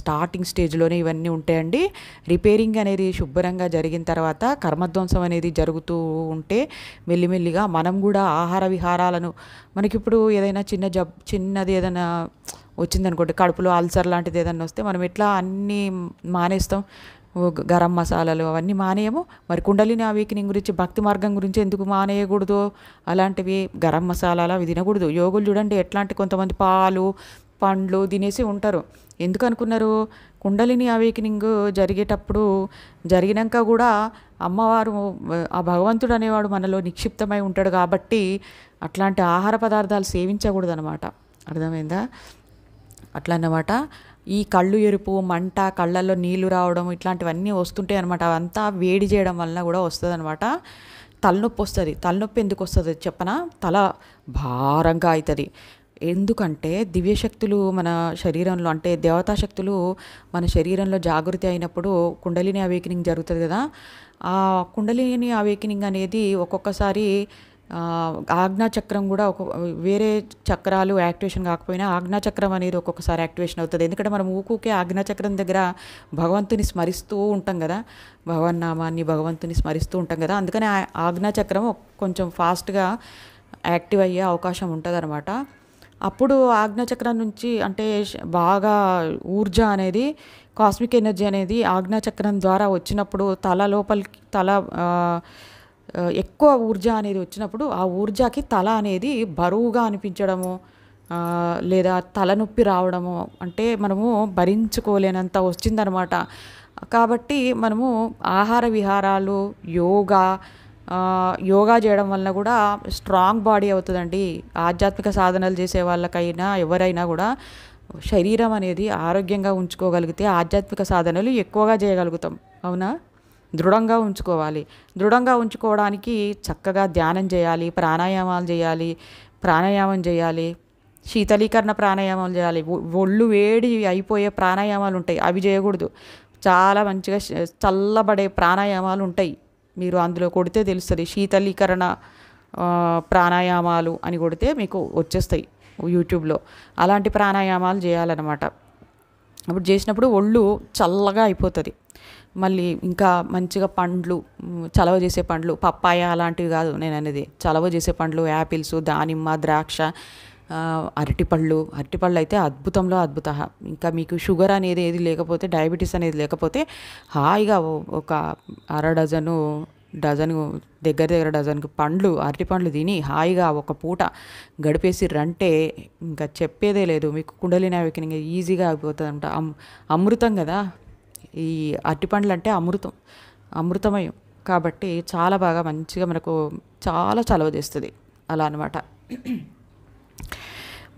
స్టార్టింగ్ స్టేజ్లోనే ఇవన్నీ ఉంటాయండి రిపేరింగ్ అనేది శుభ్రంగా జరిగిన తర్వాత కర్మధ్వంసం అనేది జరుగుతూ ఉంటే మెల్లిమెల్లిగా మనం కూడా ఆహార విహారాలను మనకిప్పుడు ఏదైనా చిన్న జబ్ చిన్నది ఏదైనా వచ్చిందనుకోండి కడుపులో అల్సర్ లాంటిది ఏదైనా వస్తే మనం ఎట్లా అన్నీ మానేస్తాం గరం మసాలాలు అవన్నీ మానేయము మరి కుండలిని వీకినింగ్ గురించి భక్తి మార్గం గురించి ఎందుకు మానేయకూడదు అలాంటివి గరం మసాలాలు అవి తినకూడదు యోగులు చూడండి ఎట్లాంటి కొంతమంది పాలు పండ్లు తినేసి ఉంటారు ఎందుకు అనుకున్నారు కుండలిని అవేకినింగ్ జరిగేటప్పుడు జరిగినాక కూడా అమ్మవారు ఆ భగవంతుడు అనేవాడు మనలో నిక్షిప్తమై ఉంటాడు కాబట్టి అట్లాంటి ఆహార పదార్థాలు సేవించకూడదు అనమాట అర్థమైందా అట్లా అన్నమాట ఈ కళ్ళు ఎరుపు మంట కళ్ళల్లో నీళ్లు రావడం ఇట్లాంటివన్నీ వస్తుంటాయి అనమాట అవంతా వేడి చేయడం వలన కూడా వస్తుంది అనమాట తలనొప్పి వస్తుంది తలనొప్పి ఎందుకు వస్తుంది చెప్పనా తల భారంగా అవుతుంది ఎందుకంటే దివ్యశక్తులు మన శరీరంలో అంటే దేవతా శక్తులు మన శరీరంలో జాగృతి అయినప్పుడు కుండలిని అవేకినింగ్ జరుగుతుంది కదా ఆ కుండలిని అవేకినింగ్ అనేది ఒక్కొక్కసారి ఆజ్ఞాచక్రం కూడా ఒక వేరే చక్రాలు యాక్టివేషన్ కాకపోయినా ఆజ్ఞాచక్రం అనేది ఒక్కొక్కసారి యాక్టివేషన్ అవుతుంది ఎందుకంటే మనం ఊకూకే ఆజ్ఞాచక్రం దగ్గర భగవంతుని స్మరిస్తూ ఉంటాం కదా భగవన్ నామాన్ని భగవంతుని స్మరిస్తూ ఉంటాం కదా అందుకని ఆజ్ఞాచక్రం కొంచెం ఫాస్ట్గా యాక్టివ్ అయ్యే అవకాశం ఉంటుందన్నమాట అప్పుడు ఆజ్ఞాచక్రం నుంచి అంటే బాగా ఊర్జ అనేది కాస్మిక్ ఎనర్జీ అనేది ఆజ్ఞాచక్రం ద్వారా వచ్చినప్పుడు తల లోపలికి తల ఎక్కువ ఊర్జ అనేది వచ్చినప్పుడు ఆ ఊర్జాకి తల అనేది బరువుగా అనిపించడము లేదా తలనొప్పి రావడము అంటే మనము భరించుకోలేనంత వచ్చిందనమాట కాబట్టి మనము ఆహార విహారాలు యోగా యోగా చేయడం వలన కూడా స్ట్రాంగ్ బాడీ అవుతుందండి ఆధ్యాత్మిక సాధనలు చేసే వాళ్ళకైనా ఎవరైనా కూడా శరీరం అనేది ఆరోగ్యంగా ఉంచుకోగలిగితే ఆధ్యాత్మిక సాధనలు ఎక్కువగా చేయగలుగుతాం అవునా దృఢంగా ఉంచుకోవాలి దృఢంగా ఉంచుకోవడానికి చక్కగా ధ్యానం చేయాలి ప్రాణాయామాలు చేయాలి ప్రాణాయామం చేయాలి శీతలీకరణ ప్రాణాయామాలు చేయాలి ఒళ్ళు వేడి అయిపోయే ప్రాణాయామాలు ఉంటాయి అవి చేయకూడదు చాలా మంచిగా చల్లబడే ప్రాణాయామాలు ఉంటాయి మీరు అందులో కొడితే తెలుస్తుంది శీతలీకరణ ప్రాణాయామాలు అని కొడితే మీకు వచ్చేస్తాయి యూట్యూబ్లో అలాంటి ప్రాణాయామాలు చేయాలన్నమాట అప్పుడు చేసినప్పుడు ఒళ్ళు చల్లగా అయిపోతుంది మళ్ళీ ఇంకా మంచిగా పండ్లు చలవ చేసే పండ్లు పప్పాయ అలాంటివి కాదు నేను అనేది చలవ చేసే పండ్లు యాపిల్స్ దానిమ్మ ద్రాక్ష అరటిపళ్ళు అరటిపళ్ళు అయితే అద్భుతంలో అద్భుత ఇంకా మీకు షుగర్ అనేది ఏది లేకపోతే డయాబెటీస్ అనేది లేకపోతే హాయిగా ఒక అర డజను డజన్ దగ్గర దగ్గర డజన్ పండ్లు అరటి పండ్లు తిని హాయిగా ఒక పూట గడిపేసి రంటే ఇంకా చెప్పేదే లేదు మీకు కుండలిన వికనింగ్ ఈజీగా అయిపోతుంది అంట అమృతం కదా ఈ అట్టి పండ్లు అంటే అమృతం అమృతమయం కాబట్టి చాలా బాగా మంచిగా మనకు చాలా చలవ చేస్తుంది అలా అనమాట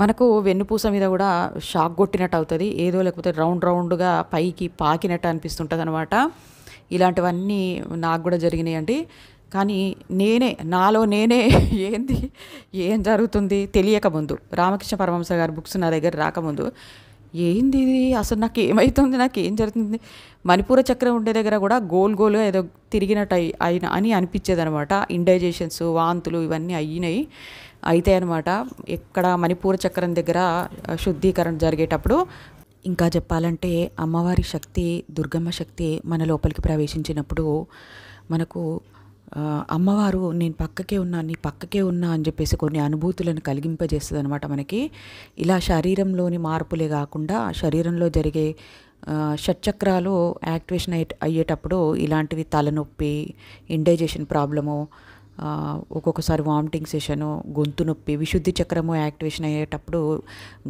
మనకు వెన్నుపూస మీద కూడా షాక్ కొట్టినట్టు అవుతుంది ఏదో లేకపోతే రౌండ్ రౌండ్గా పైకి పాకినట్టు అనిపిస్తుంటుంది అనమాట ఇలాంటివన్నీ నాకు కూడా జరిగినాయండి కానీ నేనే నాలో నేనే ఏంది ఏం జరుగుతుంది తెలియక ముందు రామకృష్ణ పరమహంస గారి బుక్స్ నా దగ్గర రాకముందు ఏంది ఇది అసలు నాకు ఏమవుతుంది నాకు ఏం జరుగుతుంది మణిపూర చక్రం ఉండే దగ్గర కూడా గోల్ గోల్గా ఏదో తిరిగినట్టు అయి అయిన అని అనిపించేది అనమాట ఇండైజేషన్స్ వాంతులు ఇవన్నీ అయినాయి అయితే అనమాట ఎక్కడ మణిపూర చక్రం దగ్గర శుద్ధీకరణ జరిగేటప్పుడు ఇంకా చెప్పాలంటే అమ్మవారి శక్తి దుర్గమ్మ శక్తి మన లోపలికి ప్రవేశించినప్పుడు మనకు అమ్మవారు నేను పక్కకే ఉన్నా నీ పక్కకే ఉన్నా అని చెప్పేసి కొన్ని అనుభూతులను కలిగింపజేస్తుంది అనమాట మనకి ఇలా శరీరంలోని మార్పులే కాకుండా శరీరంలో జరిగే షట్చక్రాలు యాక్టివేషన్ అయ్యేటప్పుడు ఇలాంటివి తలనొప్పి ఇండైజేషన్ ప్రాబ్లము ఒక్కొక్కసారి వామిటింగ్ సెషను గొంతు నొప్పి విశుద్ధి చక్రము యాక్టివేషన్ అయ్యేటప్పుడు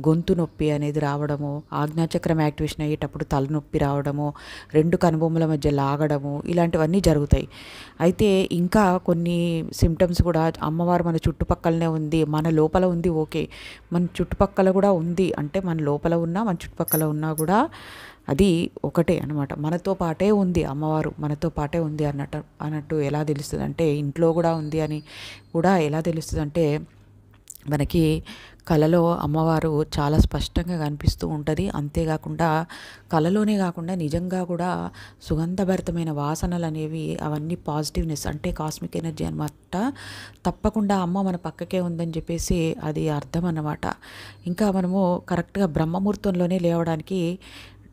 గొంతు నొప్పి అనేది రావడము ఆజ్ఞాచక్రం యాక్టివేషన్ అయ్యేటప్పుడు తలనొప్పి రావడము రెండు కనుబొమ్మల మధ్య లాగడము ఇలాంటివన్నీ జరుగుతాయి అయితే ఇంకా కొన్ని సిమ్టమ్స్ కూడా అమ్మవారు మన చుట్టుపక్కలనే ఉంది మన లోపల ఉంది ఓకే మన చుట్టుపక్కల కూడా ఉంది అంటే మన లోపల ఉన్నా మన చుట్టుపక్కల ఉన్నా కూడా అది ఒకటే అనమాట మనతో పాటే ఉంది అమ్మవారు మనతో పాటే ఉంది అన్నట్టు అన్నట్టు ఎలా తెలుస్తుంది అంటే ఇంట్లో కూడా ఉంది అని కూడా ఎలా తెలుస్తుంది అంటే మనకి కళలో అమ్మవారు చాలా స్పష్టంగా కనిపిస్తూ ఉంటుంది అంతేకాకుండా కళలోనే కాకుండా నిజంగా కూడా సుగంధభరితమైన వాసనలు అనేవి అవన్నీ పాజిటివ్నెస్ అంటే కాస్మిక్ ఎనర్జీ అనమాట తప్పకుండా అమ్మ మన పక్కకే ఉందని చెప్పేసి అది అర్థం అన్నమాట ఇంకా మనము కరెక్ట్గా బ్రహ్మముహూర్తంలోనే లేవడానికి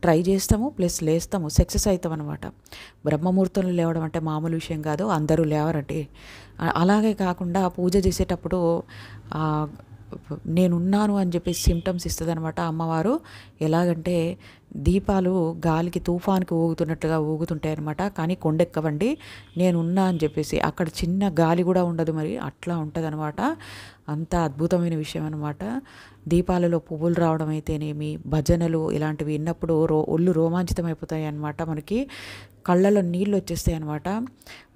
ట్రై చేస్తాము ప్లస్ లేస్తాము సక్సెస్ అవుతాం అనమాట బ్రహ్మముహూర్తంలో లేవడం అంటే మామూలు విషయం కాదు అందరూ లేవరంటే అలాగే కాకుండా పూజ చేసేటప్పుడు నేనున్నాను అని చెప్పి సిమ్టమ్స్ ఇస్తుంది అనమాట అమ్మవారు ఎలాగంటే దీపాలు గాలికి తుఫాన్కి ఊగుతున్నట్టుగా ఊగుతుంటాయి అనమాట కానీ కొండెక్కవండి నేనున్నా అని చెప్పేసి అక్కడ చిన్న గాలి కూడా ఉండదు మరి అట్లా ఉంటుంది అనమాట అంత అద్భుతమైన విషయం అనమాట దీపాలలో పువ్వులు రావడం అయితేనేమి భజనలు ఇలాంటివి విన్నప్పుడు రో ఒళ్ళు రోమాంచితం అయిపోతాయి అనమాట మనకి కళ్ళలో నీళ్ళు వచ్చేస్తాయి అనమాట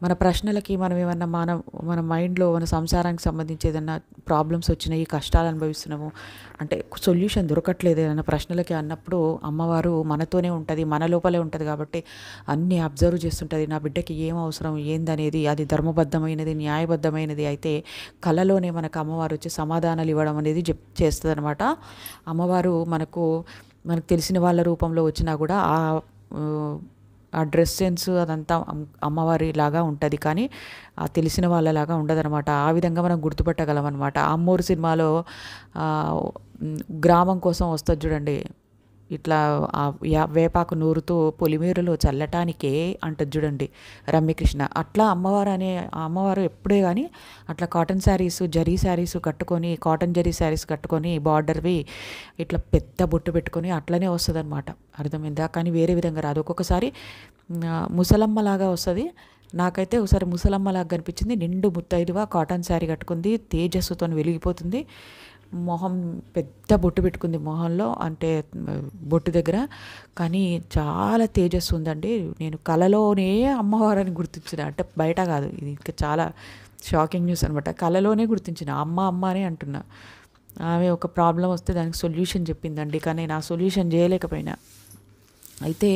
మన ప్రశ్నలకి మనం ఏమన్నా మన మన మైండ్లో మన సంసారానికి సంబంధించి ఏదైనా ప్రాబ్లమ్స్ వచ్చినాయి కష్టాలు అనుభవిస్తున్నాము అంటే సొల్యూషన్ దొరకట్లేదు ఏదైనా ప్రశ్నలకి అన్నప్పుడు అమ్మవారు మనతోనే ఉంటుంది మన లోపలే ఉంటుంది కాబట్టి అన్నీ అబ్జర్వ్ చేస్తుంటుంది నా బిడ్డకి ఏం అవసరం ఏందనేది అది ధర్మబద్ధమైనది న్యాయబద్ధమైనది అయితే కళలోనే మనకు అమ్మవారు వచ్చి సమాధానాలు ఇవ్వడం అనేది చెప్ చేస్తుంది అనమాట అమ్మవారు మనకు మనకు తెలిసిన వాళ్ళ రూపంలో వచ్చినా కూడా ఆ ఆ డ్రెస్ సెన్స్ అదంతా అమ్మవారి లాగా ఉంటుంది కానీ ఆ తెలిసిన వాళ్ళలాగా ఉండదనమాట ఆ విధంగా మనం గుర్తుపెట్టగలం అనమాట అమ్మూరు సినిమాలో గ్రామం కోసం వస్తుంది చూడండి ఇట్లా వేపాకు నూరుతూ పొలిమీరులో చల్లటానికే అంటది చూడండి రమ్యకృష్ణ అట్లా అమ్మవారు అనే అమ్మవారు ఎప్పుడే కానీ అట్లా కాటన్ శారీస్ జరీ శారీస్ కట్టుకొని కాటన్ జరీ శారీస్ కట్టుకొని బార్డర్వి ఇట్లా పెద్ద బొట్టు పెట్టుకొని అట్లనే వస్తుంది అనమాట అర్థమైందా కానీ వేరే విధంగా రాదు ఒక్కొక్కసారి ముసలమ్మలాగా వస్తుంది నాకైతే ఒకసారి ముసలమ్మలాగా కనిపించింది నిండు ముత్తైదువా కాటన్ శారీ కట్టుకుంది తేజస్సుతో వెలిగిపోతుంది మొహం పెద్ద బొట్టు పెట్టుకుంది మొహంలో అంటే బొట్టు దగ్గర కానీ చాలా తేజస్సు ఉందండి నేను కలలోనే అమ్మవారని గుర్తించిన అంటే బయట కాదు ఇది ఇంకా చాలా షాకింగ్ న్యూస్ అనమాట కలలోనే గుర్తించిన అమ్మ అమ్మ అని అంటున్నా ఆమె ఒక ప్రాబ్లం వస్తే దానికి సొల్యూషన్ చెప్పిందండి కానీ నా సొల్యూషన్ చేయలేకపోయినా అయితే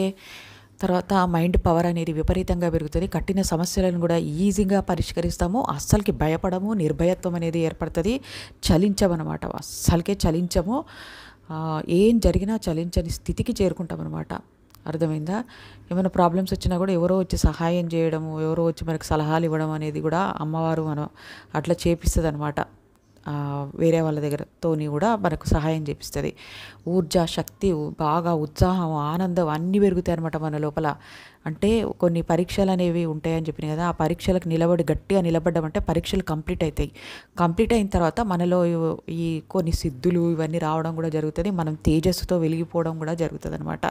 తర్వాత ఆ మైండ్ పవర్ అనేది విపరీతంగా పెరుగుతుంది కట్టిన సమస్యలను కూడా ఈజీగా పరిష్కరిస్తాము అస్సలకి భయపడము నిర్భయత్వం అనేది ఏర్పడుతుంది చలించమన్నమాట అస్సలకే చలించము ఏం జరిగినా చలించని స్థితికి చేరుకుంటామన్నమాట అర్థమైందా ఏమైనా ప్రాబ్లమ్స్ వచ్చినా కూడా ఎవరో వచ్చి సహాయం చేయడము ఎవరో వచ్చి మనకు సలహాలు ఇవ్వడం అనేది కూడా అమ్మవారు మనం అట్లా చేపిస్తుంది అనమాట వేరే వాళ్ళ దగ్గరతోని కూడా మనకు సహాయం చేపిస్తుంది ఊర్జ శక్తి బాగా ఉత్సాహం ఆనందం అన్నీ పెరుగుతాయి అనమాట మన లోపల అంటే కొన్ని పరీక్షలు అనేవి ఉంటాయని చెప్పిన కదా ఆ పరీక్షలకు నిలబడి గట్టిగా నిలబడడం అంటే పరీక్షలు కంప్లీట్ అవుతాయి కంప్లీట్ అయిన తర్వాత మనలో ఈ కొన్ని సిద్ధులు ఇవన్నీ రావడం కూడా జరుగుతుంది మనం తేజస్సుతో వెలిగిపోవడం కూడా జరుగుతుంది అనమాట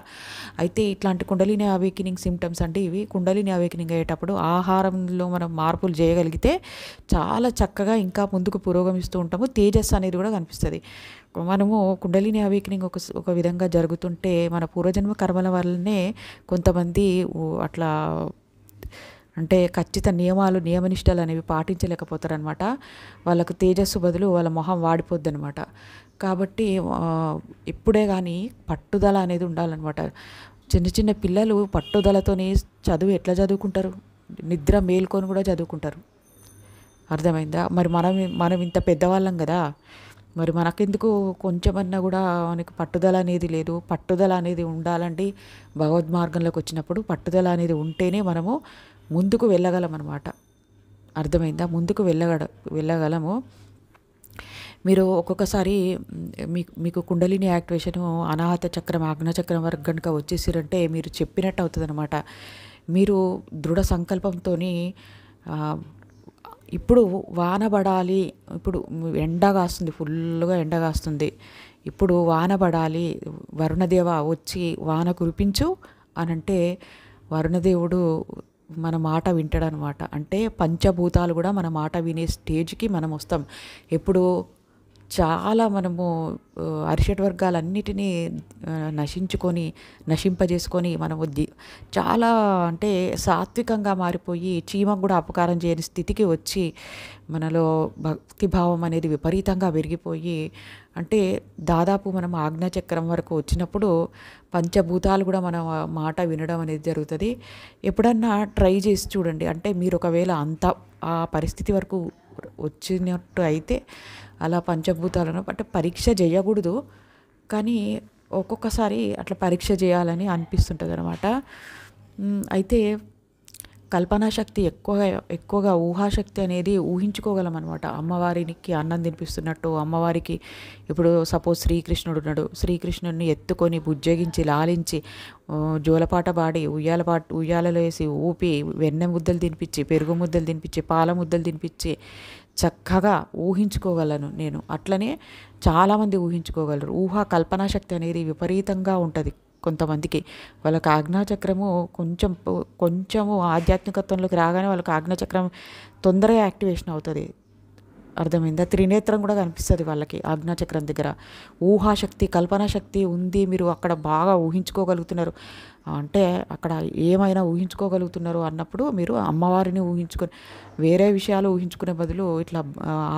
అయితే ఇట్లాంటి కుండలిని అవేకినింగ్ సిమ్టమ్స్ అంటే ఇవి కుండలిని అవేకినింగ్ అయ్యేటప్పుడు ఆహారంలో మనం మార్పులు చేయగలిగితే చాలా చక్కగా ఇంకా ముందుకు పురోగమిస్తూ ఉంటాము తేజస్సు అనేది కూడా కనిపిస్తుంది మనము కుండలిని అవేకనింగ్ ఒక ఒక విధంగా జరుగుతుంటే మన పూర్వజన్మ కర్మల వల్లనే కొంతమంది అట్లా అంటే ఖచ్చిత నియమాలు నియమనిష్టలు అనేవి పాటించలేకపోతారనమాట వాళ్ళకు తేజస్సు బదులు వాళ్ళ మొహం వాడిపోద్ది అనమాట కాబట్టి ఇప్పుడే కానీ పట్టుదల అనేది ఉండాలన్నమాట చిన్న చిన్న పిల్లలు పట్టుదలతోనే చదువు ఎట్లా చదువుకుంటారు నిద్ర మేల్కొని కూడా చదువుకుంటారు అర్థమైందా మరి మనం మనం ఇంత పెద్దవాళ్ళం కదా మరి మనకెందుకు కొంచెమన్నా కూడా మనకి పట్టుదల అనేది లేదు పట్టుదల అనేది ఉండాలండి భగవద్ మార్గంలోకి వచ్చినప్పుడు పట్టుదల అనేది ఉంటేనే మనము ముందుకు వెళ్ళగలం అనమాట అర్థమైందా ముందుకు వెళ్ళగడ వెళ్ళగలము మీరు ఒక్కొక్కసారి మీకు మీకు కుండలిని యాక్టివేషన్ అనాహత చక్రం ఆజ్ఞాచక్రం వరకు కనుక వచ్చేసారంటే మీరు చెప్పినట్టు అవుతుంది అనమాట మీరు దృఢ సంకల్పంతో ఇప్పుడు వాన పడాలి ఇప్పుడు ఎండ కాస్తుంది ఫుల్గా ఎండ కాస్తుంది ఇప్పుడు వాన పడాలి వరుణదేవ వచ్చి వాన కురిపించు అని అంటే వరుణదేవుడు మన మాట వింటాడనమాట అంటే పంచభూతాలు కూడా మన మాట వినే స్టేజ్కి మనం వస్తాం ఎప్పుడు చాలా మనము అరిషట్ వర్గాలన్నిటినీ నశించుకొని నశింపజేసుకొని మనము చాలా అంటే సాత్వికంగా మారిపోయి చీమకు కూడా అపకారం చేయని స్థితికి వచ్చి మనలో భక్తిభావం అనేది విపరీతంగా పెరిగిపోయి అంటే దాదాపు మనం ఆజ్ఞాచక్రం వరకు వచ్చినప్పుడు పంచభూతాలు కూడా మన మాట వినడం అనేది జరుగుతుంది ఎప్పుడన్నా ట్రై చేసి చూడండి అంటే మీరు ఒకవేళ అంత ఆ పరిస్థితి వరకు వచ్చినట్టు అయితే అలా పంచభూతాలను అంటే పరీక్ష చేయకూడదు కానీ ఒక్కొక్కసారి అట్లా పరీక్ష చేయాలని అనిపిస్తుంటుంది అనమాట అయితే కల్పనాశక్తి ఎక్కువగా ఎక్కువగా ఊహాశక్తి అనేది ఊహించుకోగలం అనమాట అమ్మవారికి అన్నం తినిపిస్తున్నట్టు అమ్మవారికి ఇప్పుడు సపోజ్ శ్రీకృష్ణుడు ఉన్నాడు శ్రీకృష్ణుడిని ఎత్తుకొని బుజ్జగించి లాలించి జోలపాట పాడి ఉయ్యాల పాట ఉయ్యాలలో వేసి ఊపి వెన్నె ముద్దలు తినిపించి పెరుగు ముద్దలు తినిపించి పాల ముద్దలు తినిపించి చక్కగా ఊహించుకోగలను నేను అట్లనే చాలామంది ఊహించుకోగలరు ఊహ శక్తి అనేది విపరీతంగా ఉంటుంది కొంతమందికి వాళ్ళకి ఆజ్ఞాచక్రము కొంచెం కొంచెము ఆధ్యాత్మికత్వంలోకి రాగానే వాళ్ళకి ఆజ్ఞాచక్రం తొందరగా యాక్టివేషన్ అవుతుంది అర్థమైందా త్రినేత్రం కూడా కనిపిస్తుంది వాళ్ళకి ఆజ్ఞాచక్రం దగ్గర ఊహాశక్తి శక్తి ఉంది మీరు అక్కడ బాగా ఊహించుకోగలుగుతున్నారు అంటే అక్కడ ఏమైనా ఊహించుకోగలుగుతున్నారు అన్నప్పుడు మీరు అమ్మవారిని ఊహించుకొని వేరే విషయాలు ఊహించుకునే బదులు ఇట్లా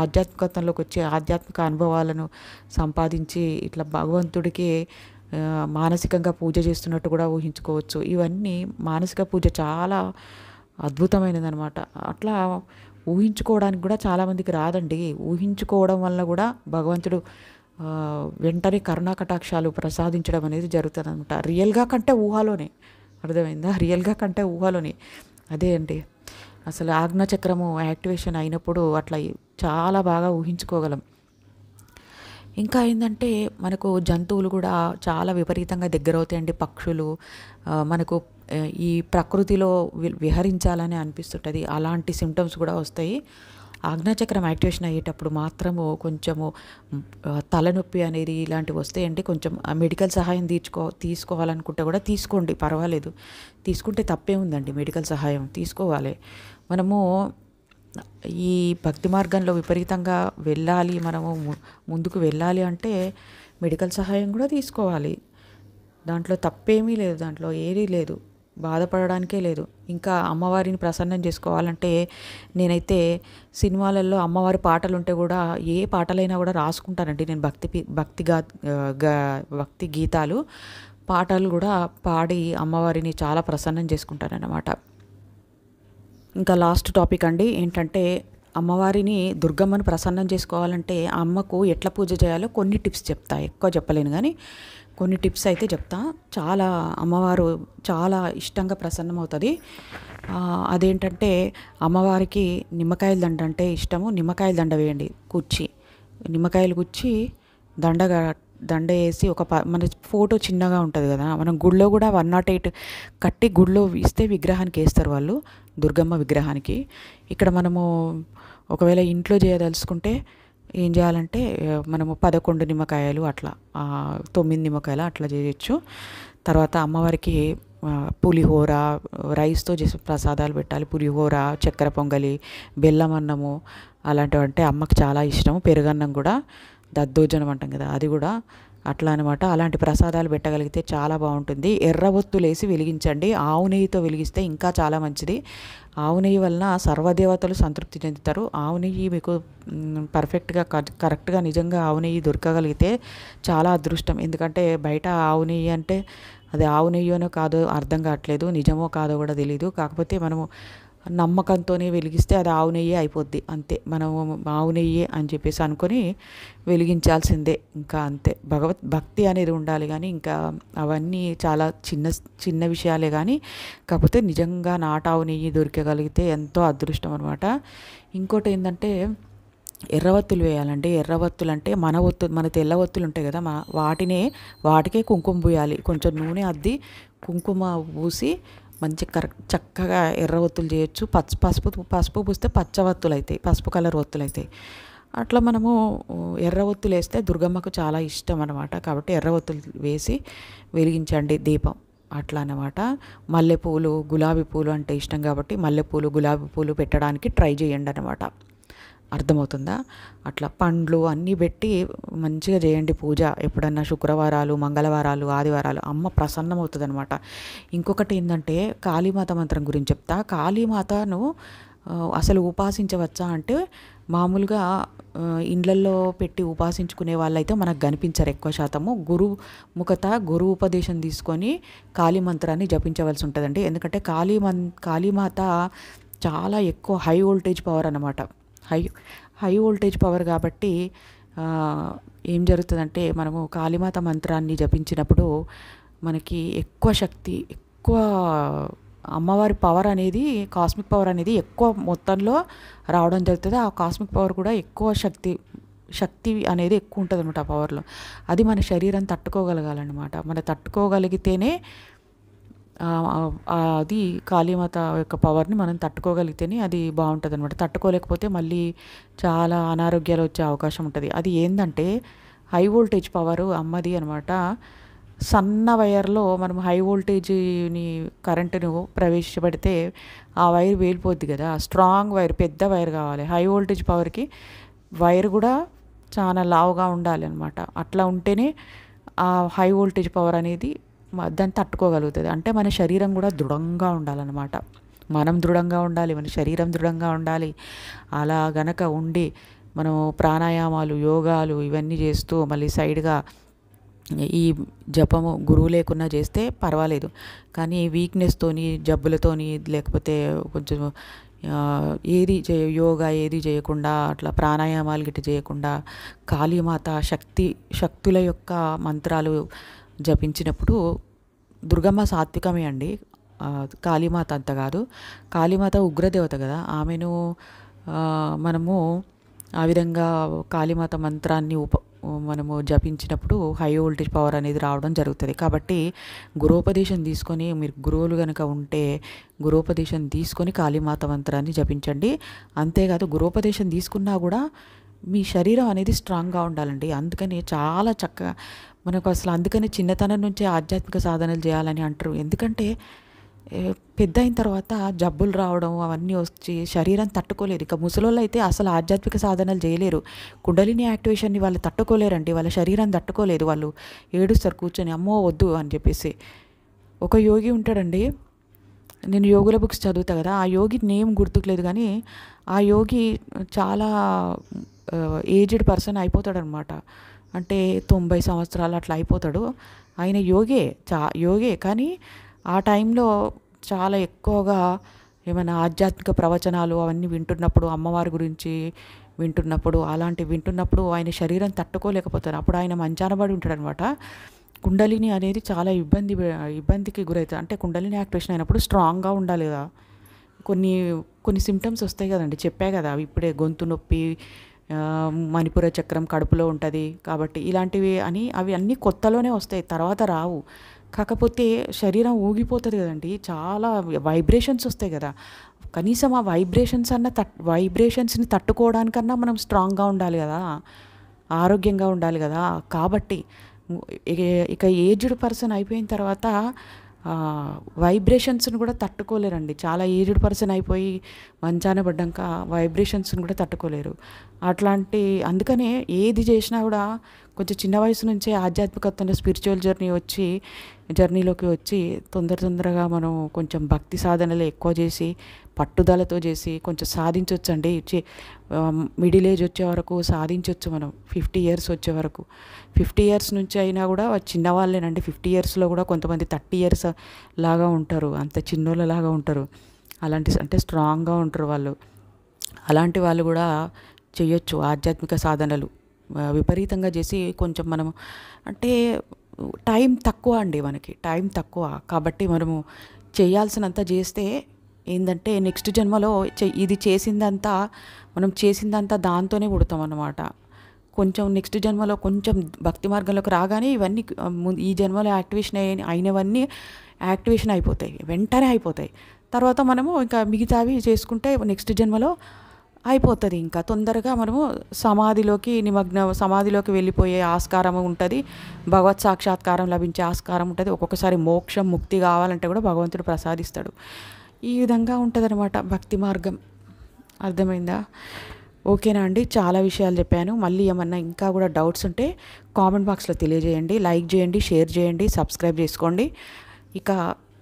ఆధ్యాత్మికతంలోకి వచ్చే ఆధ్యాత్మిక అనుభవాలను సంపాదించి ఇట్లా భగవంతుడికి మానసికంగా పూజ చేస్తున్నట్టు కూడా ఊహించుకోవచ్చు ఇవన్నీ మానసిక పూజ చాలా అద్భుతమైనదనమాట అట్లా ఊహించుకోవడానికి కూడా చాలామందికి రాదండి ఊహించుకోవడం వల్ల కూడా భగవంతుడు వెంటనే కరుణాకటాక్షాలు ప్రసాదించడం అనేది జరుగుతుంది అనమాట రియల్గా కంటే ఊహలోనే అర్థమైందా రియల్గా కంటే ఊహలోనే అదే అండి అసలు ఆజ్ఞచక్రము యాక్టివేషన్ అయినప్పుడు అట్లా చాలా బాగా ఊహించుకోగలం ఇంకా ఏంటంటే మనకు జంతువులు కూడా చాలా విపరీతంగా దగ్గర అవుతాయండి పక్షులు మనకు ఈ ప్రకృతిలో విహరించాలని అనిపిస్తుంటుంది అలాంటి సిమ్టమ్స్ కూడా వస్తాయి ఆజ్ఞాచక్రం యాక్టివేషన్ అయ్యేటప్పుడు మాత్రము కొంచెము తలనొప్పి అనేది ఇలాంటివి వస్తే అంటే కొంచెం మెడికల్ సహాయం తీర్చుకో తీసుకోవాలనుకుంటే కూడా తీసుకోండి పర్వాలేదు తీసుకుంటే తప్పే ఉందండి మెడికల్ సహాయం తీసుకోవాలి మనము ఈ భక్తి మార్గంలో విపరీతంగా వెళ్ళాలి మనము ముందుకు వెళ్ళాలి అంటే మెడికల్ సహాయం కూడా తీసుకోవాలి దాంట్లో తప్పేమీ లేదు దాంట్లో ఏదీ లేదు బాధపడడానికే లేదు ఇంకా అమ్మవారిని ప్రసన్నం చేసుకోవాలంటే నేనైతే సినిమాలలో అమ్మవారి పాటలు ఉంటే కూడా ఏ పాటలైనా కూడా రాసుకుంటానండి నేను భక్తి భక్తి గా భక్తి గీతాలు పాటలు కూడా పాడి అమ్మవారిని చాలా ప్రసన్నం చేసుకుంటానన్నమాట ఇంకా లాస్ట్ టాపిక్ అండి ఏంటంటే అమ్మవారిని దుర్గమ్మను ప్రసన్నం చేసుకోవాలంటే అమ్మకు ఎట్లా పూజ చేయాలో కొన్ని టిప్స్ చెప్తా ఎక్కువ చెప్పలేను కానీ కొన్ని టిప్స్ అయితే చెప్తా చాలా అమ్మవారు చాలా ఇష్టంగా ప్రసన్నమవుతుంది అదేంటంటే అమ్మవారికి నిమ్మకాయల దండ అంటే ఇష్టము నిమ్మకాయల దండ వేయండి కూర్చి నిమ్మకాయలు కూర్చి దండ దండ వేసి ఒక మన ఫోటో చిన్నగా ఉంటుంది కదా మనం గుళ్ళో కూడా వన్ నాట్ ఎయిట్ కట్టి గుళ్ళో ఇస్తే విగ్రహానికి వేస్తారు వాళ్ళు దుర్గమ్మ విగ్రహానికి ఇక్కడ మనము ఒకవేళ ఇంట్లో చేయదలుచుకుంటే ఏం చేయాలంటే మనము పదకొండు నిమ్మకాయలు అట్లా తొమ్మిది నిమ్మకాయలు అట్లా చేయొచ్చు తర్వాత అమ్మవారికి పులిహోర రైస్తో చేసి ప్రసాదాలు పెట్టాలి పులిహోర చక్కెర పొంగలి బెల్లం అన్నము అలాంటివి అంటే అమ్మకి చాలా ఇష్టము పెరుగన్నం కూడా దద్దోజనం అంటాం కదా అది కూడా అట్లా అనమాట అలాంటి ప్రసాదాలు పెట్టగలిగితే చాలా బాగుంటుంది ఎర్ర ఒత్తులేసి వెలిగించండి ఆవు నెయ్యితో వెలిగిస్తే ఇంకా చాలా మంచిది ఆవు నెయ్యి వలన సర్వదేవతలు సంతృప్తి చెందుతారు ఆవు నెయ్యి మీకు పర్ఫెక్ట్గా కరెక్ట్గా నిజంగా ఆవు నెయ్యి దొరకగలిగితే చాలా అదృష్టం ఎందుకంటే బయట ఆవు నెయ్యి అంటే అది ఆవు నెయ్యోనో కాదో అర్థం కావట్లేదు నిజమో కాదో కూడా తెలియదు కాకపోతే మనము నమ్మకంతోనే వెలిగిస్తే అది ఆవు నెయ్యి అయిపోద్ది అంతే మనం ఆవు నెయ్యి అని చెప్పేసి అనుకొని వెలిగించాల్సిందే ఇంకా అంతే భగవత్ భక్తి అనేది ఉండాలి కానీ ఇంకా అవన్నీ చాలా చిన్న చిన్న విషయాలే కానీ కాకపోతే నిజంగా నాటావు నెయ్యి దొరికగలిగితే ఎంతో అదృష్టం అనమాట ఇంకోటి ఏంటంటే ఎర్రవత్తులు వేయాలండి ఎర్రవత్తులు అంటే మన ఒత్తు మన తెల్ల ఒత్తులు ఉంటాయి కదా మా వాటినే వాటికే కుంకుమ పూయాలి కొంచెం నూనె అద్ది కుంకుమ పూసి మంచి కరెక్ట్ చక్కగా ఎర్ర ఒత్తులు చేయొచ్చు పచ్చ పసుపు పసుపు పూస్తే పచ్చ ఒత్తులు అవుతాయి పసుపు కలర్ ఒత్తులు అవుతాయి అట్లా మనము ఎర్ర ఒత్తులు వేస్తే దుర్గమ్మకు చాలా ఇష్టం అనమాట కాబట్టి ఎర్ర ఒత్తులు వేసి వెలిగించండి దీపం అట్లా అనమాట మల్లెపూలు గులాబీ పూలు అంటే ఇష్టం కాబట్టి మల్లెపూలు గులాబీ పూలు పెట్టడానికి ట్రై చేయండి అనమాట అర్థమవుతుందా అట్లా పండ్లు అన్నీ పెట్టి మంచిగా చేయండి పూజ ఎప్పుడన్నా శుక్రవారాలు మంగళవారాలు ఆదివారాలు అమ్మ ప్రసన్నమవుతుంది అనమాట ఇంకొకటి ఏంటంటే కాళీమాత మంత్రం గురించి చెప్తా కాళీమాతను అసలు ఉపాసించవచ్చా అంటే మామూలుగా ఇండ్లల్లో పెట్టి ఉపాసించుకునే వాళ్ళైతే మనకు కనిపించరు ఎక్కువ శాతము గురు ముఖత గురు ఉపదేశం తీసుకొని కాళీ మంత్రాన్ని జపించవలసి ఉంటుందండి ఎందుకంటే కాళీ మన్ కాళీమాత చాలా ఎక్కువ హై వోల్టేజ్ పవర్ అనమాట హై హై వోల్టేజ్ పవర్ కాబట్టి ఏం జరుగుతుందంటే మనము కాళీమాత మంత్రాన్ని జపించినప్పుడు మనకి ఎక్కువ శక్తి ఎక్కువ అమ్మవారి పవర్ అనేది కాస్మిక్ పవర్ అనేది ఎక్కువ మొత్తంలో రావడం జరుగుతుంది ఆ కాస్మిక్ పవర్ కూడా ఎక్కువ శక్తి శక్తి అనేది ఎక్కువ ఉంటుంది అనమాట ఆ పవర్లో అది మన శరీరం తట్టుకోగలగాలన్నమాట మన తట్టుకోగలిగితేనే అది కాళీమాత యొక్క పవర్ని మనం తట్టుకోగలిగితేనే అది బాగుంటుంది అనమాట తట్టుకోలేకపోతే మళ్ళీ చాలా అనారోగ్యాలు వచ్చే అవకాశం ఉంటుంది అది ఏంటంటే హై వోల్టేజ్ పవర్ అమ్మది అనమాట సన్న వైర్లో మనం హై వోల్టేజ్ని కరెంటును ప్రవేశపెడితే ఆ వైర్ వేలిపోద్ది కదా స్ట్రాంగ్ వైర్ పెద్ద వైర్ కావాలి హై వోల్టేజ్ పవర్కి వైర్ కూడా చాలా లావుగా ఉండాలి అనమాట అట్లా ఉంటేనే ఆ హై వోల్టేజ్ పవర్ అనేది దాన్ని తట్టుకోగలుగుతుంది అంటే మన శరీరం కూడా దృఢంగా ఉండాలన్నమాట మనం దృఢంగా ఉండాలి మన శరీరం దృఢంగా ఉండాలి అలా గనక ఉండి మనం ప్రాణాయామాలు యోగాలు ఇవన్నీ చేస్తూ మళ్ళీ సైడ్గా ఈ జపము గురువు లేకున్నా చేస్తే పర్వాలేదు కానీ వీక్నెస్తోని జబ్బులతోని లేకపోతే కొంచెం ఏది చేయ యోగా ఏది చేయకుండా అట్లా ప్రాణాయామాలు గిట్ట చేయకుండా కాళీమాత శక్తి శక్తుల యొక్క మంత్రాలు జపించినప్పుడు దుర్గమ్మ సాత్వికమే అండి కాళీమాత అంత కాదు కాళీమాత ఉగ్రదేవత కదా ఆమెను మనము ఆ విధంగా కాళీమాత మంత్రాన్ని ఉప మనము జపించినప్పుడు హై వోల్టేజ్ పవర్ అనేది రావడం జరుగుతుంది కాబట్టి గురోపదేశం తీసుకొని మీరు గురువులు కనుక ఉంటే గురోపదేశం తీసుకొని కాళీమాత మంత్రాన్ని జపించండి అంతేకాదు గురోపదేశం తీసుకున్నా కూడా మీ శరీరం అనేది స్ట్రాంగ్గా ఉండాలండి అందుకని చాలా చక్కగా మనకు అసలు అందుకని చిన్నతనం నుంచే ఆధ్యాత్మిక సాధనలు చేయాలని అంటారు ఎందుకంటే పెద్ద అయిన తర్వాత జబ్బులు రావడం అవన్నీ వచ్చి శరీరం తట్టుకోలేదు ఇక ముసలోళ్ళు అయితే అసలు ఆధ్యాత్మిక సాధనలు చేయలేరు కుండలిని యాక్టివేషన్ని వాళ్ళు తట్టుకోలేరండి వాళ్ళ శరీరం తట్టుకోలేదు వాళ్ళు ఏడుస్తారు కూర్చొని అమ్మో వద్దు అని చెప్పేసి ఒక యోగి ఉంటాడండి నేను యోగుల బుక్స్ చదువుతా కదా ఆ యోగి నేమ్ గుర్తుకులేదు కానీ ఆ యోగి చాలా ఏజ్డ్ పర్సన్ అయిపోతాడనమాట అంటే తొంభై సంవత్సరాలు అట్లా అయిపోతాడు ఆయన యోగే చా యోగే కానీ ఆ టైంలో చాలా ఎక్కువగా ఏమైనా ఆధ్యాత్మిక ప్రవచనాలు అవన్నీ వింటున్నప్పుడు అమ్మవారి గురించి వింటున్నప్పుడు అలాంటివి వింటున్నప్పుడు ఆయన శరీరం తట్టుకోలేకపోతారు అప్పుడు ఆయన మంచానబడి ఉంటాడనమాట కుండలిని అనేది చాలా ఇబ్బంది ఇబ్బందికి గురవుతుంది అంటే కుండలిని యాక్టివేషన్ అయినప్పుడు స్ట్రాంగ్గా ఉండాలి కదా కొన్ని కొన్ని సిమ్టమ్స్ వస్తాయి కదండి చెప్పే కదా ఇప్పుడే గొంతు నొప్పి మణిపుర చక్రం కడుపులో ఉంటుంది కాబట్టి ఇలాంటివి అని అవి అన్నీ కొత్తలోనే వస్తాయి తర్వాత రావు కాకపోతే శరీరం ఊగిపోతుంది కదండి చాలా వైబ్రేషన్స్ వస్తాయి కదా కనీసం ఆ వైబ్రేషన్స్ అన్న తట్ వైబ్రేషన్స్ని తట్టుకోవడానికన్నా మనం స్ట్రాంగ్గా ఉండాలి కదా ఆరోగ్యంగా ఉండాలి కదా కాబట్టి ఇక ఏజ్డ్ పర్సన్ అయిపోయిన తర్వాత వైబ్రేషన్స్ని కూడా తట్టుకోలేరండి చాలా ఏజ్డ్ పర్సన్ అయిపోయి మంచాన పడ్డాక వైబ్రేషన్స్ని కూడా తట్టుకోలేరు అట్లాంటి అందుకనే ఏది చేసినా కూడా కొంచెం చిన్న వయసు నుంచే ఆధ్యాత్మికత స్పిరిచువల్ జర్నీ వచ్చి జర్నీలోకి వచ్చి తొందర తొందరగా మనం కొంచెం భక్తి సాధనలు ఎక్కువ చేసి పట్టుదలతో చేసి కొంచెం సాధించవచ్చు అండి మిడిల్ ఏజ్ వచ్చే వరకు సాధించవచ్చు మనం ఫిఫ్టీ ఇయర్స్ వచ్చే వరకు ఫిఫ్టీ ఇయర్స్ నుంచి అయినా కూడా చిన్నవాళ్ళేనండి ఫిఫ్టీ ఇయర్స్లో కూడా కొంతమంది థర్టీ ఇయర్స్ లాగా ఉంటారు అంత చిన్నోళ్ళలాగా ఉంటారు అలాంటి అంటే స్ట్రాంగ్గా ఉంటారు వాళ్ళు అలాంటి వాళ్ళు కూడా చేయొచ్చు ఆధ్యాత్మిక సాధనలు విపరీతంగా చేసి కొంచెం మనం అంటే టైం తక్కువ అండి మనకి టైం తక్కువ కాబట్టి మనము చేయాల్సినంత చేస్తే ఏంటంటే నెక్స్ట్ జన్మలో ఇది చేసిందంతా మనం చేసిందంతా దాంతోనే పుడతాం అన్నమాట కొంచెం నెక్స్ట్ జన్మలో కొంచెం భక్తి మార్గంలోకి రాగానే ఇవన్నీ ఈ జన్మలో యాక్టివేషన్ అయ్యి అయినవన్నీ యాక్టివేషన్ అయిపోతాయి వెంటనే అయిపోతాయి తర్వాత మనము ఇంకా మిగతావి చేసుకుంటే నెక్స్ట్ జన్మలో అయిపోతుంది ఇంకా తొందరగా మనము సమాధిలోకి నిమగ్న సమాధిలోకి వెళ్ళిపోయే ఆస్కారం ఉంటుంది భగవత్ సాక్షాత్కారం లభించే ఆస్కారం ఉంటుంది ఒక్కొక్కసారి మోక్షం ముక్తి కావాలంటే కూడా భగవంతుడు ప్రసాదిస్తాడు ఈ విధంగా ఉంటుందన్నమాట భక్తి మార్గం అర్థమైందా ఓకేనా అండి చాలా విషయాలు చెప్పాను మళ్ళీ ఏమన్నా ఇంకా కూడా డౌట్స్ ఉంటే కామెంట్ బాక్స్లో తెలియజేయండి లైక్ చేయండి షేర్ చేయండి సబ్స్క్రైబ్ చేసుకోండి ఇక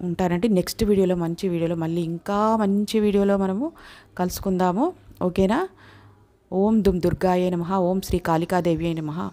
ఉంటానండి నెక్స్ట్ వీడియోలో మంచి వీడియోలో మళ్ళీ ఇంకా మంచి వీడియోలో మనము కలుసుకుందాము ఓకేనా ఓం దుమ్ దుర్గాయ నమ ఓం శ్రీ కాళికాదేవి మహా